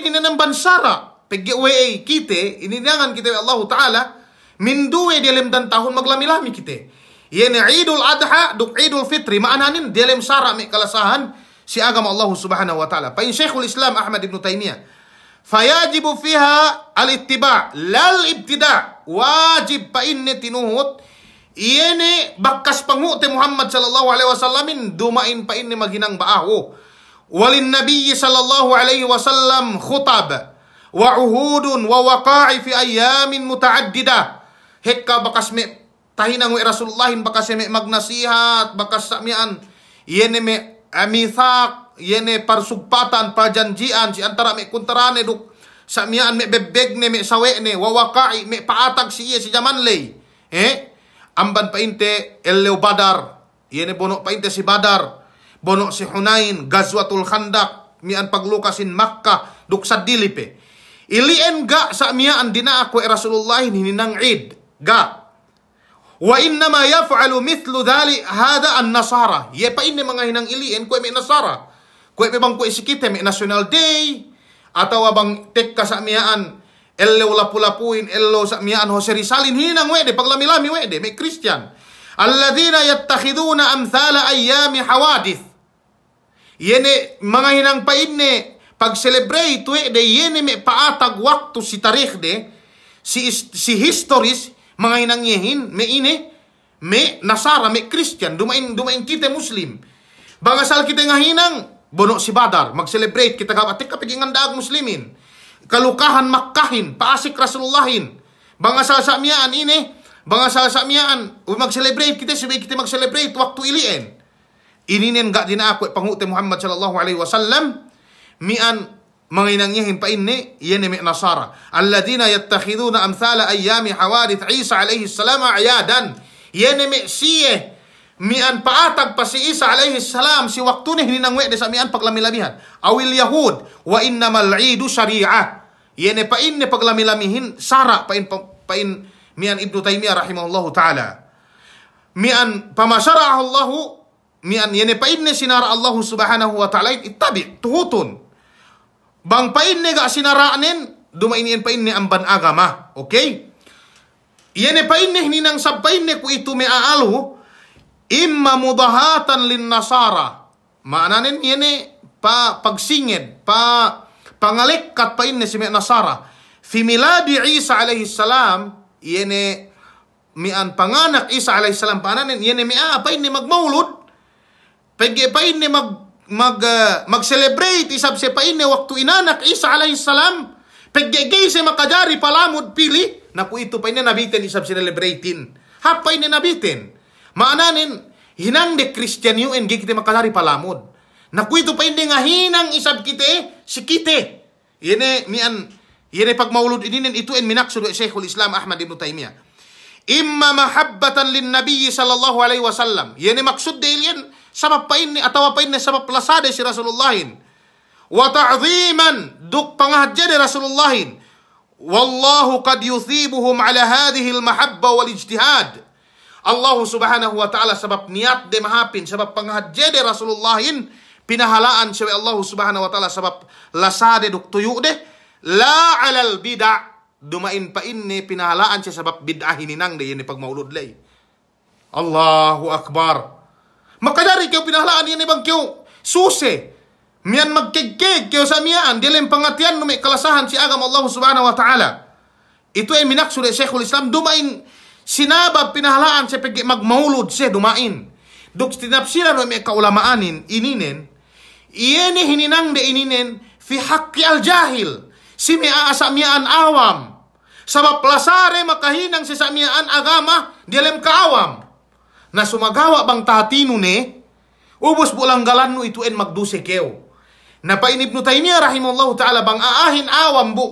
PGWA kita, ini jangan kita ya Allah Ta'ala, min duwe dilem dan tahun maglami-lami kita. Yani Idul Adha duk Idul Fitri ma'ananin dilem syarak mi kalasahan si agama Allah Subhanahu wa taala. Pain Syekhul Islam Ahmad Ibn Taimiyah. Fayajibu fiha al-ittiba lal ibtida. Wajib pa inni tinuhut Iyene bakas pangu Muhammad sallallahu alaihi wasallamin dumain pa inni maginang baawo. Walin nabiyyi sallallahu alaihi wasallam khutab wa uhudun wa waqa'i fi ayamin muta'addidah hekka bakas me tahinang we rasulullahin bakas me magnasihat bakas samian yene me amisak, yene parsupatan perjanjian si antara me kuntarane duk samian me bebeg ne me sawe ne wa waqa'i me paatag si si zaman lei eh amban painte elleu badar yene bono painte si badar bono si hunain gazwatul khandak mian paglukasin makkah duk sadilipe. Ilien ga sa amiyaan dina ako e Rasulullah hininang id. Ga. Wa inna ma yaf'alu mithlu dhali hada an nasara. Ye pa inni mga hinang ilien ko may nasara. Ko may bang ko isikite may national day. Atawa bang tek ka sa amiyaan Ello lapulapuin, ello sa miyaan Jose Rizalin, hinang wede, paglami-lami wede, may Christian. Alladina yattakhiduna amthala ayami hawadith. Yene, mga hinang pain ni pag-celebrate we de yene eh, me paatag waktu si tarikh de si si histories mga inangyehin me ine me nasara me Christian dumain dumain kita Muslim bangasal kita nga hinang bono si Badar mag-celebrate kita ka atik kapigingan daag muslimin kalukahan makkahin paasik rasulullahin bangasal sa miaan ine bangasal sa miaan mag-celebrate kita sibay kita mag-celebrate waktu ilien ininen ga din ako panguti Muhammad sallallahu alaihi wasallam mi'an manginangyahin pa inni yan ni nasara alladina yattakhiduna amthala ayami hawadith Isa alaihi salam ayadan yan ni siye mian paatag pa si Isa alaihi salam si waktu ni hinangwe desa mian paglami-lamihan awil yahud wa innamal idu syari'ah yan ni pain ni paglami-lamihin sara pain pain mian ibnu taimiyah rahimahullahu taala mian pamasyara Allah mian yan ni pain ni sinara Allah subhanahu wa taala ittabi tuhutun Bang pain ni ga sinaraanin, dumainian pain ni amban agama. Okay? Iyan e pain ni hininang sabpain ni ku ito may aalo, imma mudahatan lin nasara. Maananin iyan e pa pagsingid, pa pangalik kat pain ni si may nasara. Fi miladi Isa alayhi salam, iyan e mian panganak Isa alayhi salam, paananin iyan e miaapain ni magmaulod, pagkipain ni mag mag uh, mag-celebrate isab se paine waktu inanak Isa alayhi salam paggegay se makadari palamod pili na ku ito paine nabitin isab celebratein hapay ni nabitin maananin hinang de Christian yun gi kita makadari palamud na ku ito paine nga hinang isab kite si kite yene mian yene pagmaulod ininen ito en minaksud Sheikhul Islam Ahmad ibn Taymiyyah imma mahabbatan lin nabiy sallallahu alaihi wasallam yene maksud de ilian, sabab painni atau apa ini sabab lasade si Rasulullahin. Wa ta'ziman duk pangahjade Rasulullahin. Wallahu qad yuthibuhum ala hadhihi al-mahabba wal ijtihad. Allah subhanahu wa ta'ala sebab niat de mahapin sebab penghaji Rasulullahin pinahalaan sebab Allah subhanahu wa ta'ala sebab lasade duk tuyu de la alal bid'ah dumain pa inni pinahalaan sebab bid'ah ini nang de ini pagmaulud lay Allahu akbar Makadari kau pinahlaan ini bang kau susi. Mian magkigkig kau samiaan dilem pengatian numi kalasahan si agama Allah subhanahu wa ta'ala. Itu yang sudah dari Syekhul Islam dumain sinabab pinahlaan sa pigi magmaulud siya dumain. dok tinapsira numi kaulamaanin ininen. Iyeni hininang de ininen fi haqqi al jahil. Si miaasamiaan awam. Sabab lasare makahinang si samiaan agama dilem kaawam. awam. na sumagawa bang tahatino ni ubos bulang galan no ituen magduse keo. Napainib no tayo niya rahimallahu ta'ala bang aahin awam bu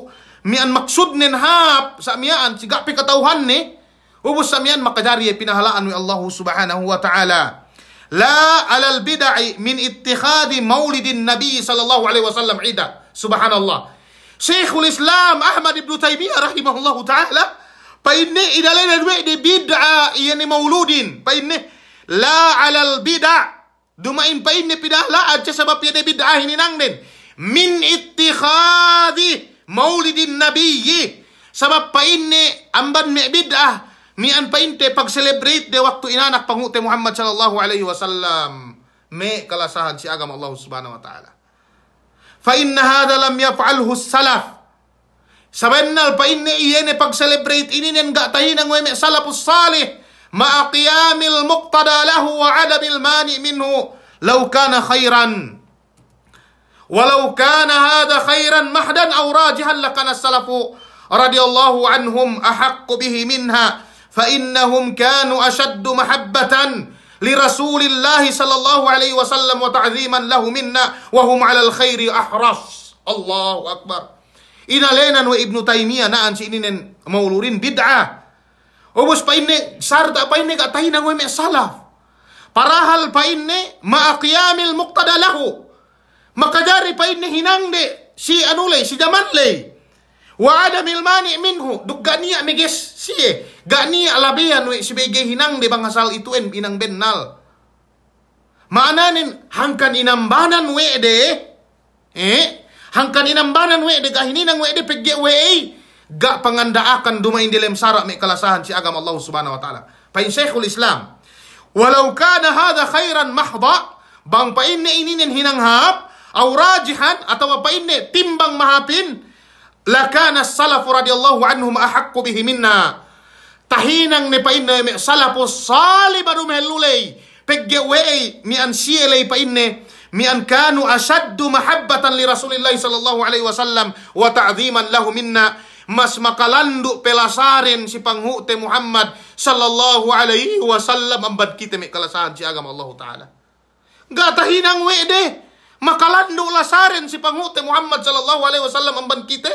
mian maksud nin hap sa mian siga pikatauhan ni ubos sa mian makajari pinahalaan ni Allah subhanahu wa ta'ala. la alal البدع min اتخاذ maulidin النبي sallallahu alaihi wasallam ida subhanallah سبحان Islam Ahmad Ibn أحمد rahimahullahu ta'ala فإني إذا لنا الوئد بدعة يعني مولود فإني لا على البدع Dumain pa ini pidah sabab yan bid'ah ini nang din. Min ittikhadhi maulidin Sabab pa amban mi bid'ah. Mi an pa inte pag-celebrate de waktu inanak pangute Muhammad sallallahu alaihi wasallam. Me kalasahan si agama Allah subhanahu wa ta'ala. Fa inna hadha salaf. Sabainal pa inne iyene pag-celebrate ininen ga nang weme salapus salih ma qiyamil muqtada lahu wa adabil mani minhu law kana khairan ولو كان هذا خيرا محدا أو راجها لكان السلف رضي الله عنهم أحق به منها فإنهم كانوا أشد محبة لرسول الله صلى الله عليه وسلم وتعظيما له منا وهم على الخير أحرص الله أكبر Inalenan wa Ibnu Taymiyah naan si ininen maulurin bid'ah. Ubus pa inni sarta pa inni katay nang may salaf. Parahal pa inni maaqyamil muqtada lahu. Makadari pa inni hinangde si anulay si jamanlay. Wa adamil mani minhu dugganiya miges siye ganiya labian we sibege hinang de asal ituen inang bennal. Maananin hangkan inambanan we de eh Hangkan inam banan we de kahininang we de pegge we gak pangandaakan dumain dilem sara me kalasahan si agama Allah Subhanahu wa taala. Pain Syekhul Islam. Walau kana hadha khairan mahdha bang pain ne ininin hinanghap au rajihan atau pain ne timbang mahapin lakana salafu radhiyallahu anhum ahaqqu bihi minna. Tahinang ne pain ne me salafu salibaru melulei pegge we mi ansielei pain ne mi'an kanu ashaddu mahabbatan li Rasulillah sallallahu alaihi wasallam wa ta'dhiman lahu minna mas makalandu pelasarin si panghu te Muhammad sallallahu alaihi wasallam ambat kita mek kalasahan si agama Allah taala. Gata hinang we de makalandu lasarin si panghu te Muhammad sallallahu alaihi wasallam ambat kita.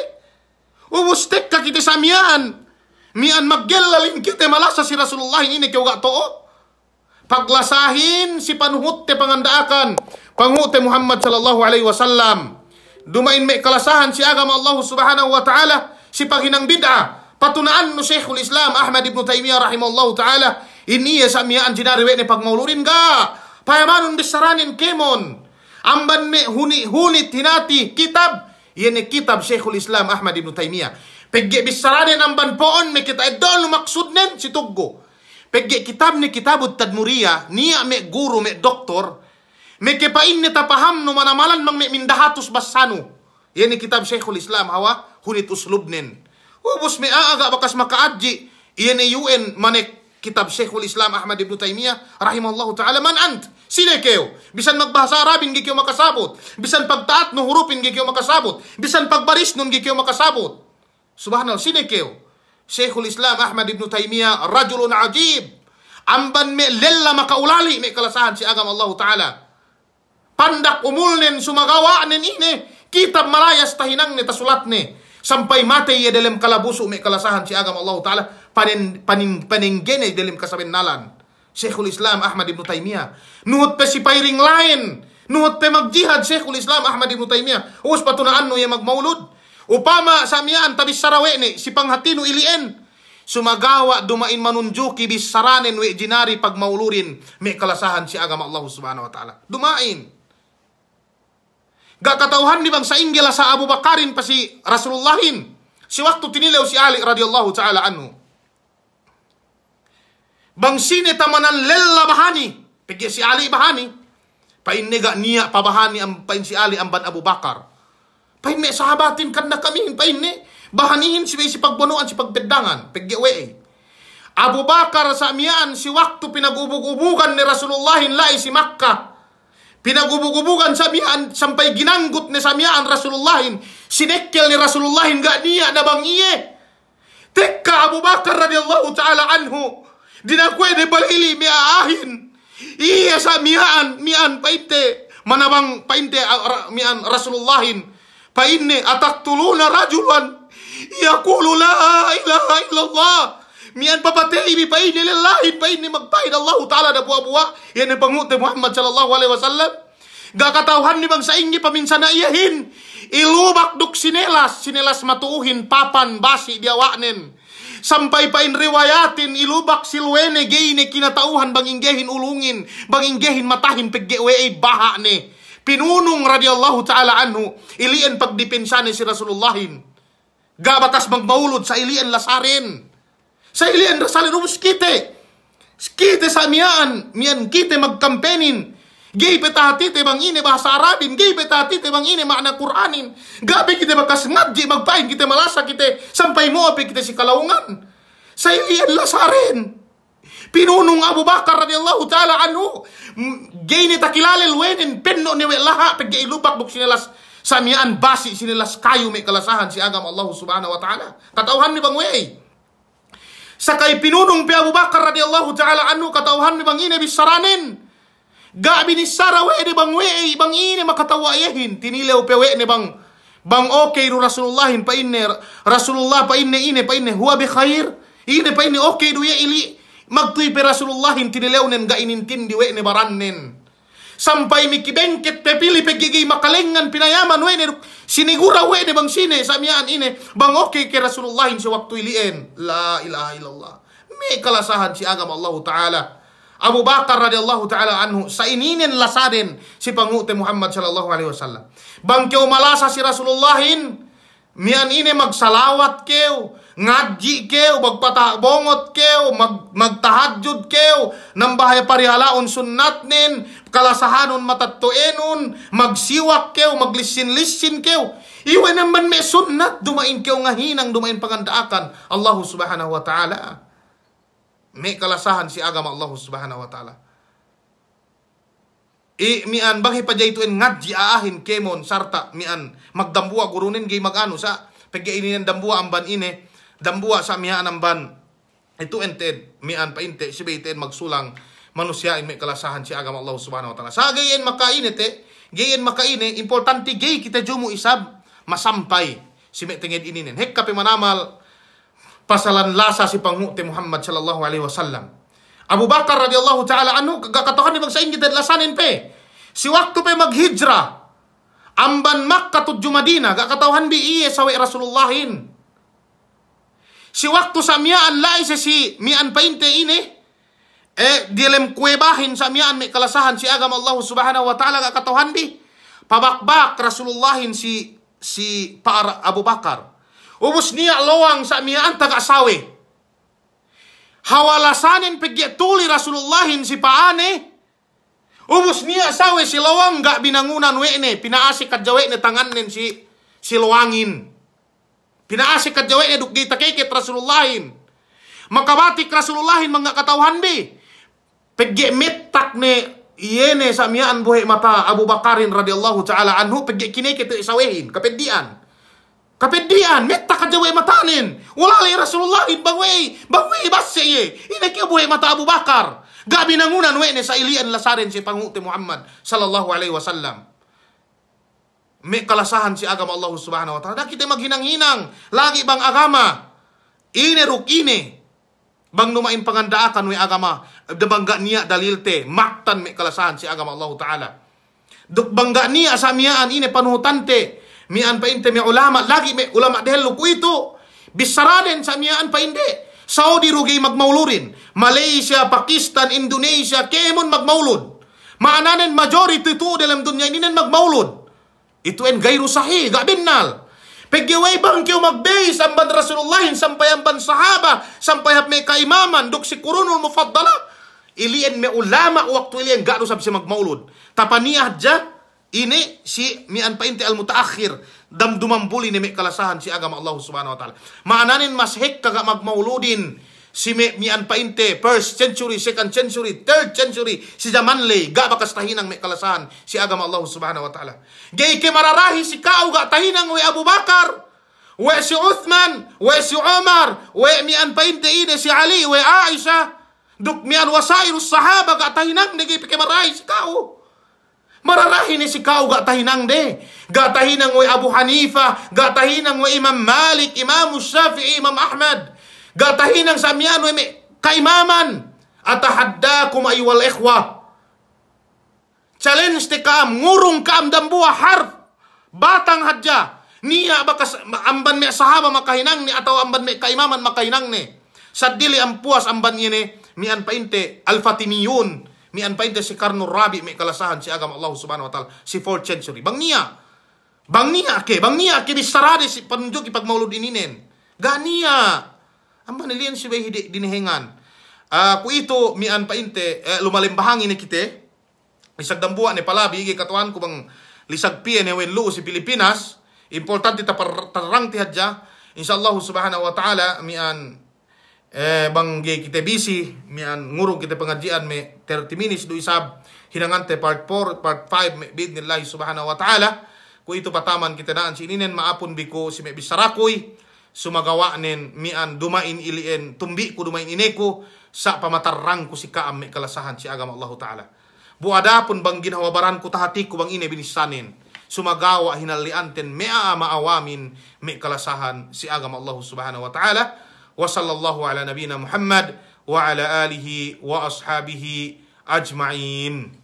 Uwustek ka kita samian. Mian maggelalin kita malasa si Rasulullah ini kau gak to Paglasahin si panhut te pangandaakan Pangu Muhammad sallallahu alaihi wasallam. Dumain me kalasahan si agama Allah subhanahu wa ta'ala si paghinang bid'ah. Patunaan no Syekhul Islam Ahmad ibn Taimiyah rahimallahu ta'ala. Ini ya samiaan jinariwe ni pagmaulurin ka. Payamanun bisaranin kemon. Amban me huni huni tinati kitab. Ini ya kitab Syekhul Islam Ahmad ibn Taimiyah. Pegge bisaranin amban poon me kita edol maksudnen si tuggo. Pegge kitab ni kitabut tadmuriyah. Niya me guru me doktor. Mekepain ni tapaham no manamalan mang mindahatos basano. Yan kitab Sheikhul Islam hawa hunit uslubnen. Ubus mi aaga bakas makaadji. Iyan ni UN manek kitab Sheikhul Islam Ahmad ibn Taymiyyah rahimallahu ta'ala man ant. Sile kayo. Bisan magbahasa Arabin gi kayo makasabot. Bisan pagtaat no hurupin gi kayo makasabot. Bisan pagbaris nun gi kayo makasabot. Subhanallah, sile kayo. Sheikhul Islam Ahmad ibn Taymiyyah rajulun ajib. Amban me lella makaulali mi kalasahan si agam Allah Ta'ala. Handak umulnen nen ini. Kitab malayas tahinang tasulat ni Sampai mate ia dalam kalabusu me kalasahan si agama Allah Ta'ala. Panen, panen, panenggene dalam kasaben nalan. Syekhul Islam Ahmad Ibn Taimiyah Nuhut pe si lain. Nuhut pe jihad Syekhul Islam Ahmad Ibn Taimiyah Us patunaan nu ia ya magmaulud. Upama samiaan tabis sarawe ni si panghatinu ilien. Sumagawa dumain manunjuki bisaranin we e jinari pagmaulurin. me kalasahan si agama Allah subhanahu wa ta'ala. Dumain. Gak katauhan di bangsa Inggris lah sa Abu Bakarin pasi Rasulullahin. Si waktu tinilew si Ali radhiyallahu taala anhu. Bangsine tamanan lella bahani. pegi si Ali bahani. Pain nega niat pabahani am pain si Ali amban Abu Bakar. Pain me sahabatin kanda kami pain ne bahanihin si si pagbonoan si pagbedangan. pegi we. Abu Bakar sa mian si waktu pinagubug-ubugan ni Rasulullahin lai si Makkah pinagubug gubukan samihan sampai ginanggut ni samihan Rasulullahin. Sinekel ni Rasulullahin gak niya na bang iye. Teka Abu Bakar radhiyallahu ta'ala anhu. Dinakwe de balili mi aahin. Iya sa mian, paite mana bang paite mian Rasulullahin. Painne ataktuluna rajulan. Yakulu la ilaha illallah. miyan papatei pa ini lalahin pa ini magpahid Allah Ta'ala da buwa-buwa. Yan ang pangutin Muhammad sallallahu alaihi wasallam. Gakatawhan ni bangsa sa ingi paminsan na iyahin. Ilubak duk sinelas, sinelas matuuhin, papan, basi, dia waknen sampai pain riwayatin, ilubak silwene, gayne, kinatauhan, banginggehin ulungin, banginggehin matahin, piggewe baha ne pinunung radiyallahu ta'ala anhu, ilian pagdipinsa ni si Rasulullahin. Gabatas magmaulud sa ilian lasarin. Sa ili andra salirumus kite. Kite sa miaan, mian kite magkampenin. Gay petati te bang ini bahasa Arabin, gay petati te bang ini makna Quranin. Gabi kita magkasngat, di magpain kita malasa kita sampai mo api kita si kalaungan. Sa ili ang lasarin. Pinunong Abu Bakar radiyallahu ta'ala anhu. Gay ni takilalil wenin, penno ni laha, pagkailubak buk sinilas samian basi sinilas kayu may kalasahan si agam Allah subhanahu wa ta'ala. Katauhan ni bang wey. Sakai pinudung pi Abu Bakar radhiyallahu taala anhu katauhan ni bang ini bisaranin. Ga bini sarawe ini bang we eh, bang ine makatawa yehin tinile pe we ni bang bang okay Rasulullah Rasulullahin pa inne Rasulullah pa inne ini pa inne huwa bi khair. ini pa inne okay du ya ili magtui pe Rasulullahin tinilew nen ga inintindi we ni barannin sampai miki bengket pe pegigi, makalengan pinayaman wene sinigura wene bang sine samian ine bang oke ke Rasulullah si waktu ilien la ilaha illallah me kalasahan si agama Allah taala Abu Bakar radhiyallahu taala anhu saininen lasaden si pangute Muhammad sallallahu alaihi wasallam bang keu malasa si Rasulullahin mian ine magsalawat keo ngadji keo, magpatabongot keo, mag, magtahadjud keo, nambahaya parihalaon sunnat nin, kalasahanon matattuenon, magsiwak keo, maglisin-lisin keo. Iwan naman may sunnat, dumain keo nga hinang, dumain pangandaakan. Allah subhanahu wa ta'ala. May kalasahan si agama Allah subhanahu wa ta'ala. I mian baghi pa jaytuen ngadji aahin kemon sarta mian magdambuwa gurunin gay magano sa pagkainin ng dambuwa amban ban ine dambua sa miha itu Ito enten, mian pa inte, sibiten magsulang manusia may kalasahan si agama Allah subhanahu wa ta'ala. Sa gayen makainit eh, gayen makainit, importante gay kita jumu isab, masampai Si may tingin ininin. Hek kapi manamal, pasalan lasa si panghuti Muhammad sallallahu alaihi wasallam. Abu Bakar radhiyallahu taala anhu kagakatokan ni magsaing kita lasanin pe. Si waktu pe maghijra amban Makkah tudju gak gakatauhan bi iye sawi Rasulullahin. Si waktu samiaan lai si mian painte ini eh dilem kuebahin samiaan me kalasahan si agama Allah Subhanahu wa taala ka katohan di pabakbak Rasulullahin si si Pak Abu Bakar. Ubus niak loang samiaan tagak sawe. Hawalasanin pegi tuli Rasulullahin si paane Ubus nia sawe si loang gak binangunan wekne pinaasik kadjawekne tanganin si si loangin. Pinaasik ka jawain eduk eh, di takikit Rasulullahin. Makabatik Rasulullahin mga katawahan bi. Pegge mitak ni iyene samiaan buhay mata Abu Bakarin radhiyallahu ta'ala anhu. Pegge kinikit isawihin. Kapedian. Kapedian. Mitak ka jawain matanin. Wala li Rasulullahin bas Bangway basi ye. Inakya buhay mata Abu Bakar. Gabi nangunan wene sa ilian lasarin si Panguti Muhammad sallallahu alaihi wasallam. Mek kalasahan si agama Allah Subhanahu wa taala. kita maghinang-hinang lagi bang agama. Ini ruk ini. Bang numa pangandaakan we agama. Debangga niya dalil te. Maktan mek kalasahan si agama Allah taala. Duk bangga niya samiaan ini panuhutan te. Mian pa inte mi ulama lagi me ulama dahel ku itu. Bisaraden samiaan pa inde. Saudi rugi magmaulurin. Malaysia, Pakistan, Indonesia, kemon magmaulud. Maananen majority itu dalam dunia ini nan magmaulud. Itu en gairu sahih, gak binal Pegawai bang kiu magbay sampan Rasulullah sampai ampan sahaba sampai hap meka imaman dok si kurunul mufaddala ilian me ulama waktu ilian gak usah bisa magmaulud tapaniyah ja ini si mi anpainti al mutaakhir dam dumampuli ni me kalasahan si agama Allah Subhanahu wa taala maananin mas hek kagak magmauludin si mi, mi anpainte, first century, second century, third century, si zamanli, ga bakas tahinang may kalasan, si agama Allah subhanahu wa ta'ala. Gay ke mararahi si kau ga tahinang we Abu Bakar, we si Uthman, we si Umar, we mi anpainte ide si Ali, we Aisha, duk mi an wasairus sahaba ga tahinang ni ke mararahi si kau. Mararahi ni si kau ga tahinang de. Ga tahinang we Abu Hanifa, ga tahinang we Imam Malik, Imam Shafi'i, Imam Ahmad. ang samian weme kaimaman. Atahaddakum kumaiwal ekwa. Challenge te kaam. Ngurung kaam dambua harf. Batang hadja. Niya bakas amban me sahaba makahinang ni atau amban me kaimaman makahinang ni. Sadili ang puas amban yene. Mian painte al-fatimiyun. Mian painte si karnur rabi me kalasahan si agama Allah subhanahu wa ta'ala. Si 4th century. Bang niya. Bang niya ke. Bang niya ke bisarade si panunjuk ipag maulud ininen. Ganiya. Ang panilian si bay hidi dinihingan. Uh, ah, ku ito mian painte eh, lumalimbahangin ni kite. Isag dambuan ni palabi kay katuan ko bang lisag pie ni wenlu si Pilipinas. Importante ta parang ti hadya. Insyaallah subhanahu wa ta'ala mian eh, bang kita busy mian ngurong kita pengajian me 30 minutes do isab hinangante part 4 part 5 me bid subhanahu wa ta'ala ko ito pataman kita naan si ininen maapon biko si me bisarakoy sumagawa nen mian dumain ilien tumbi ku dumain ineku sa pamatarrang ku si kaamik kalasahan si agama Allah taala ada pun bang baran ku tahati ku bang ine binisanin sumagawa hinalianten mea maawamin mi kalasahan si agama Allah subhanahu wa taala wa sallallahu ala nabina Muhammad wa ala alihi wa ashabihi ajma'in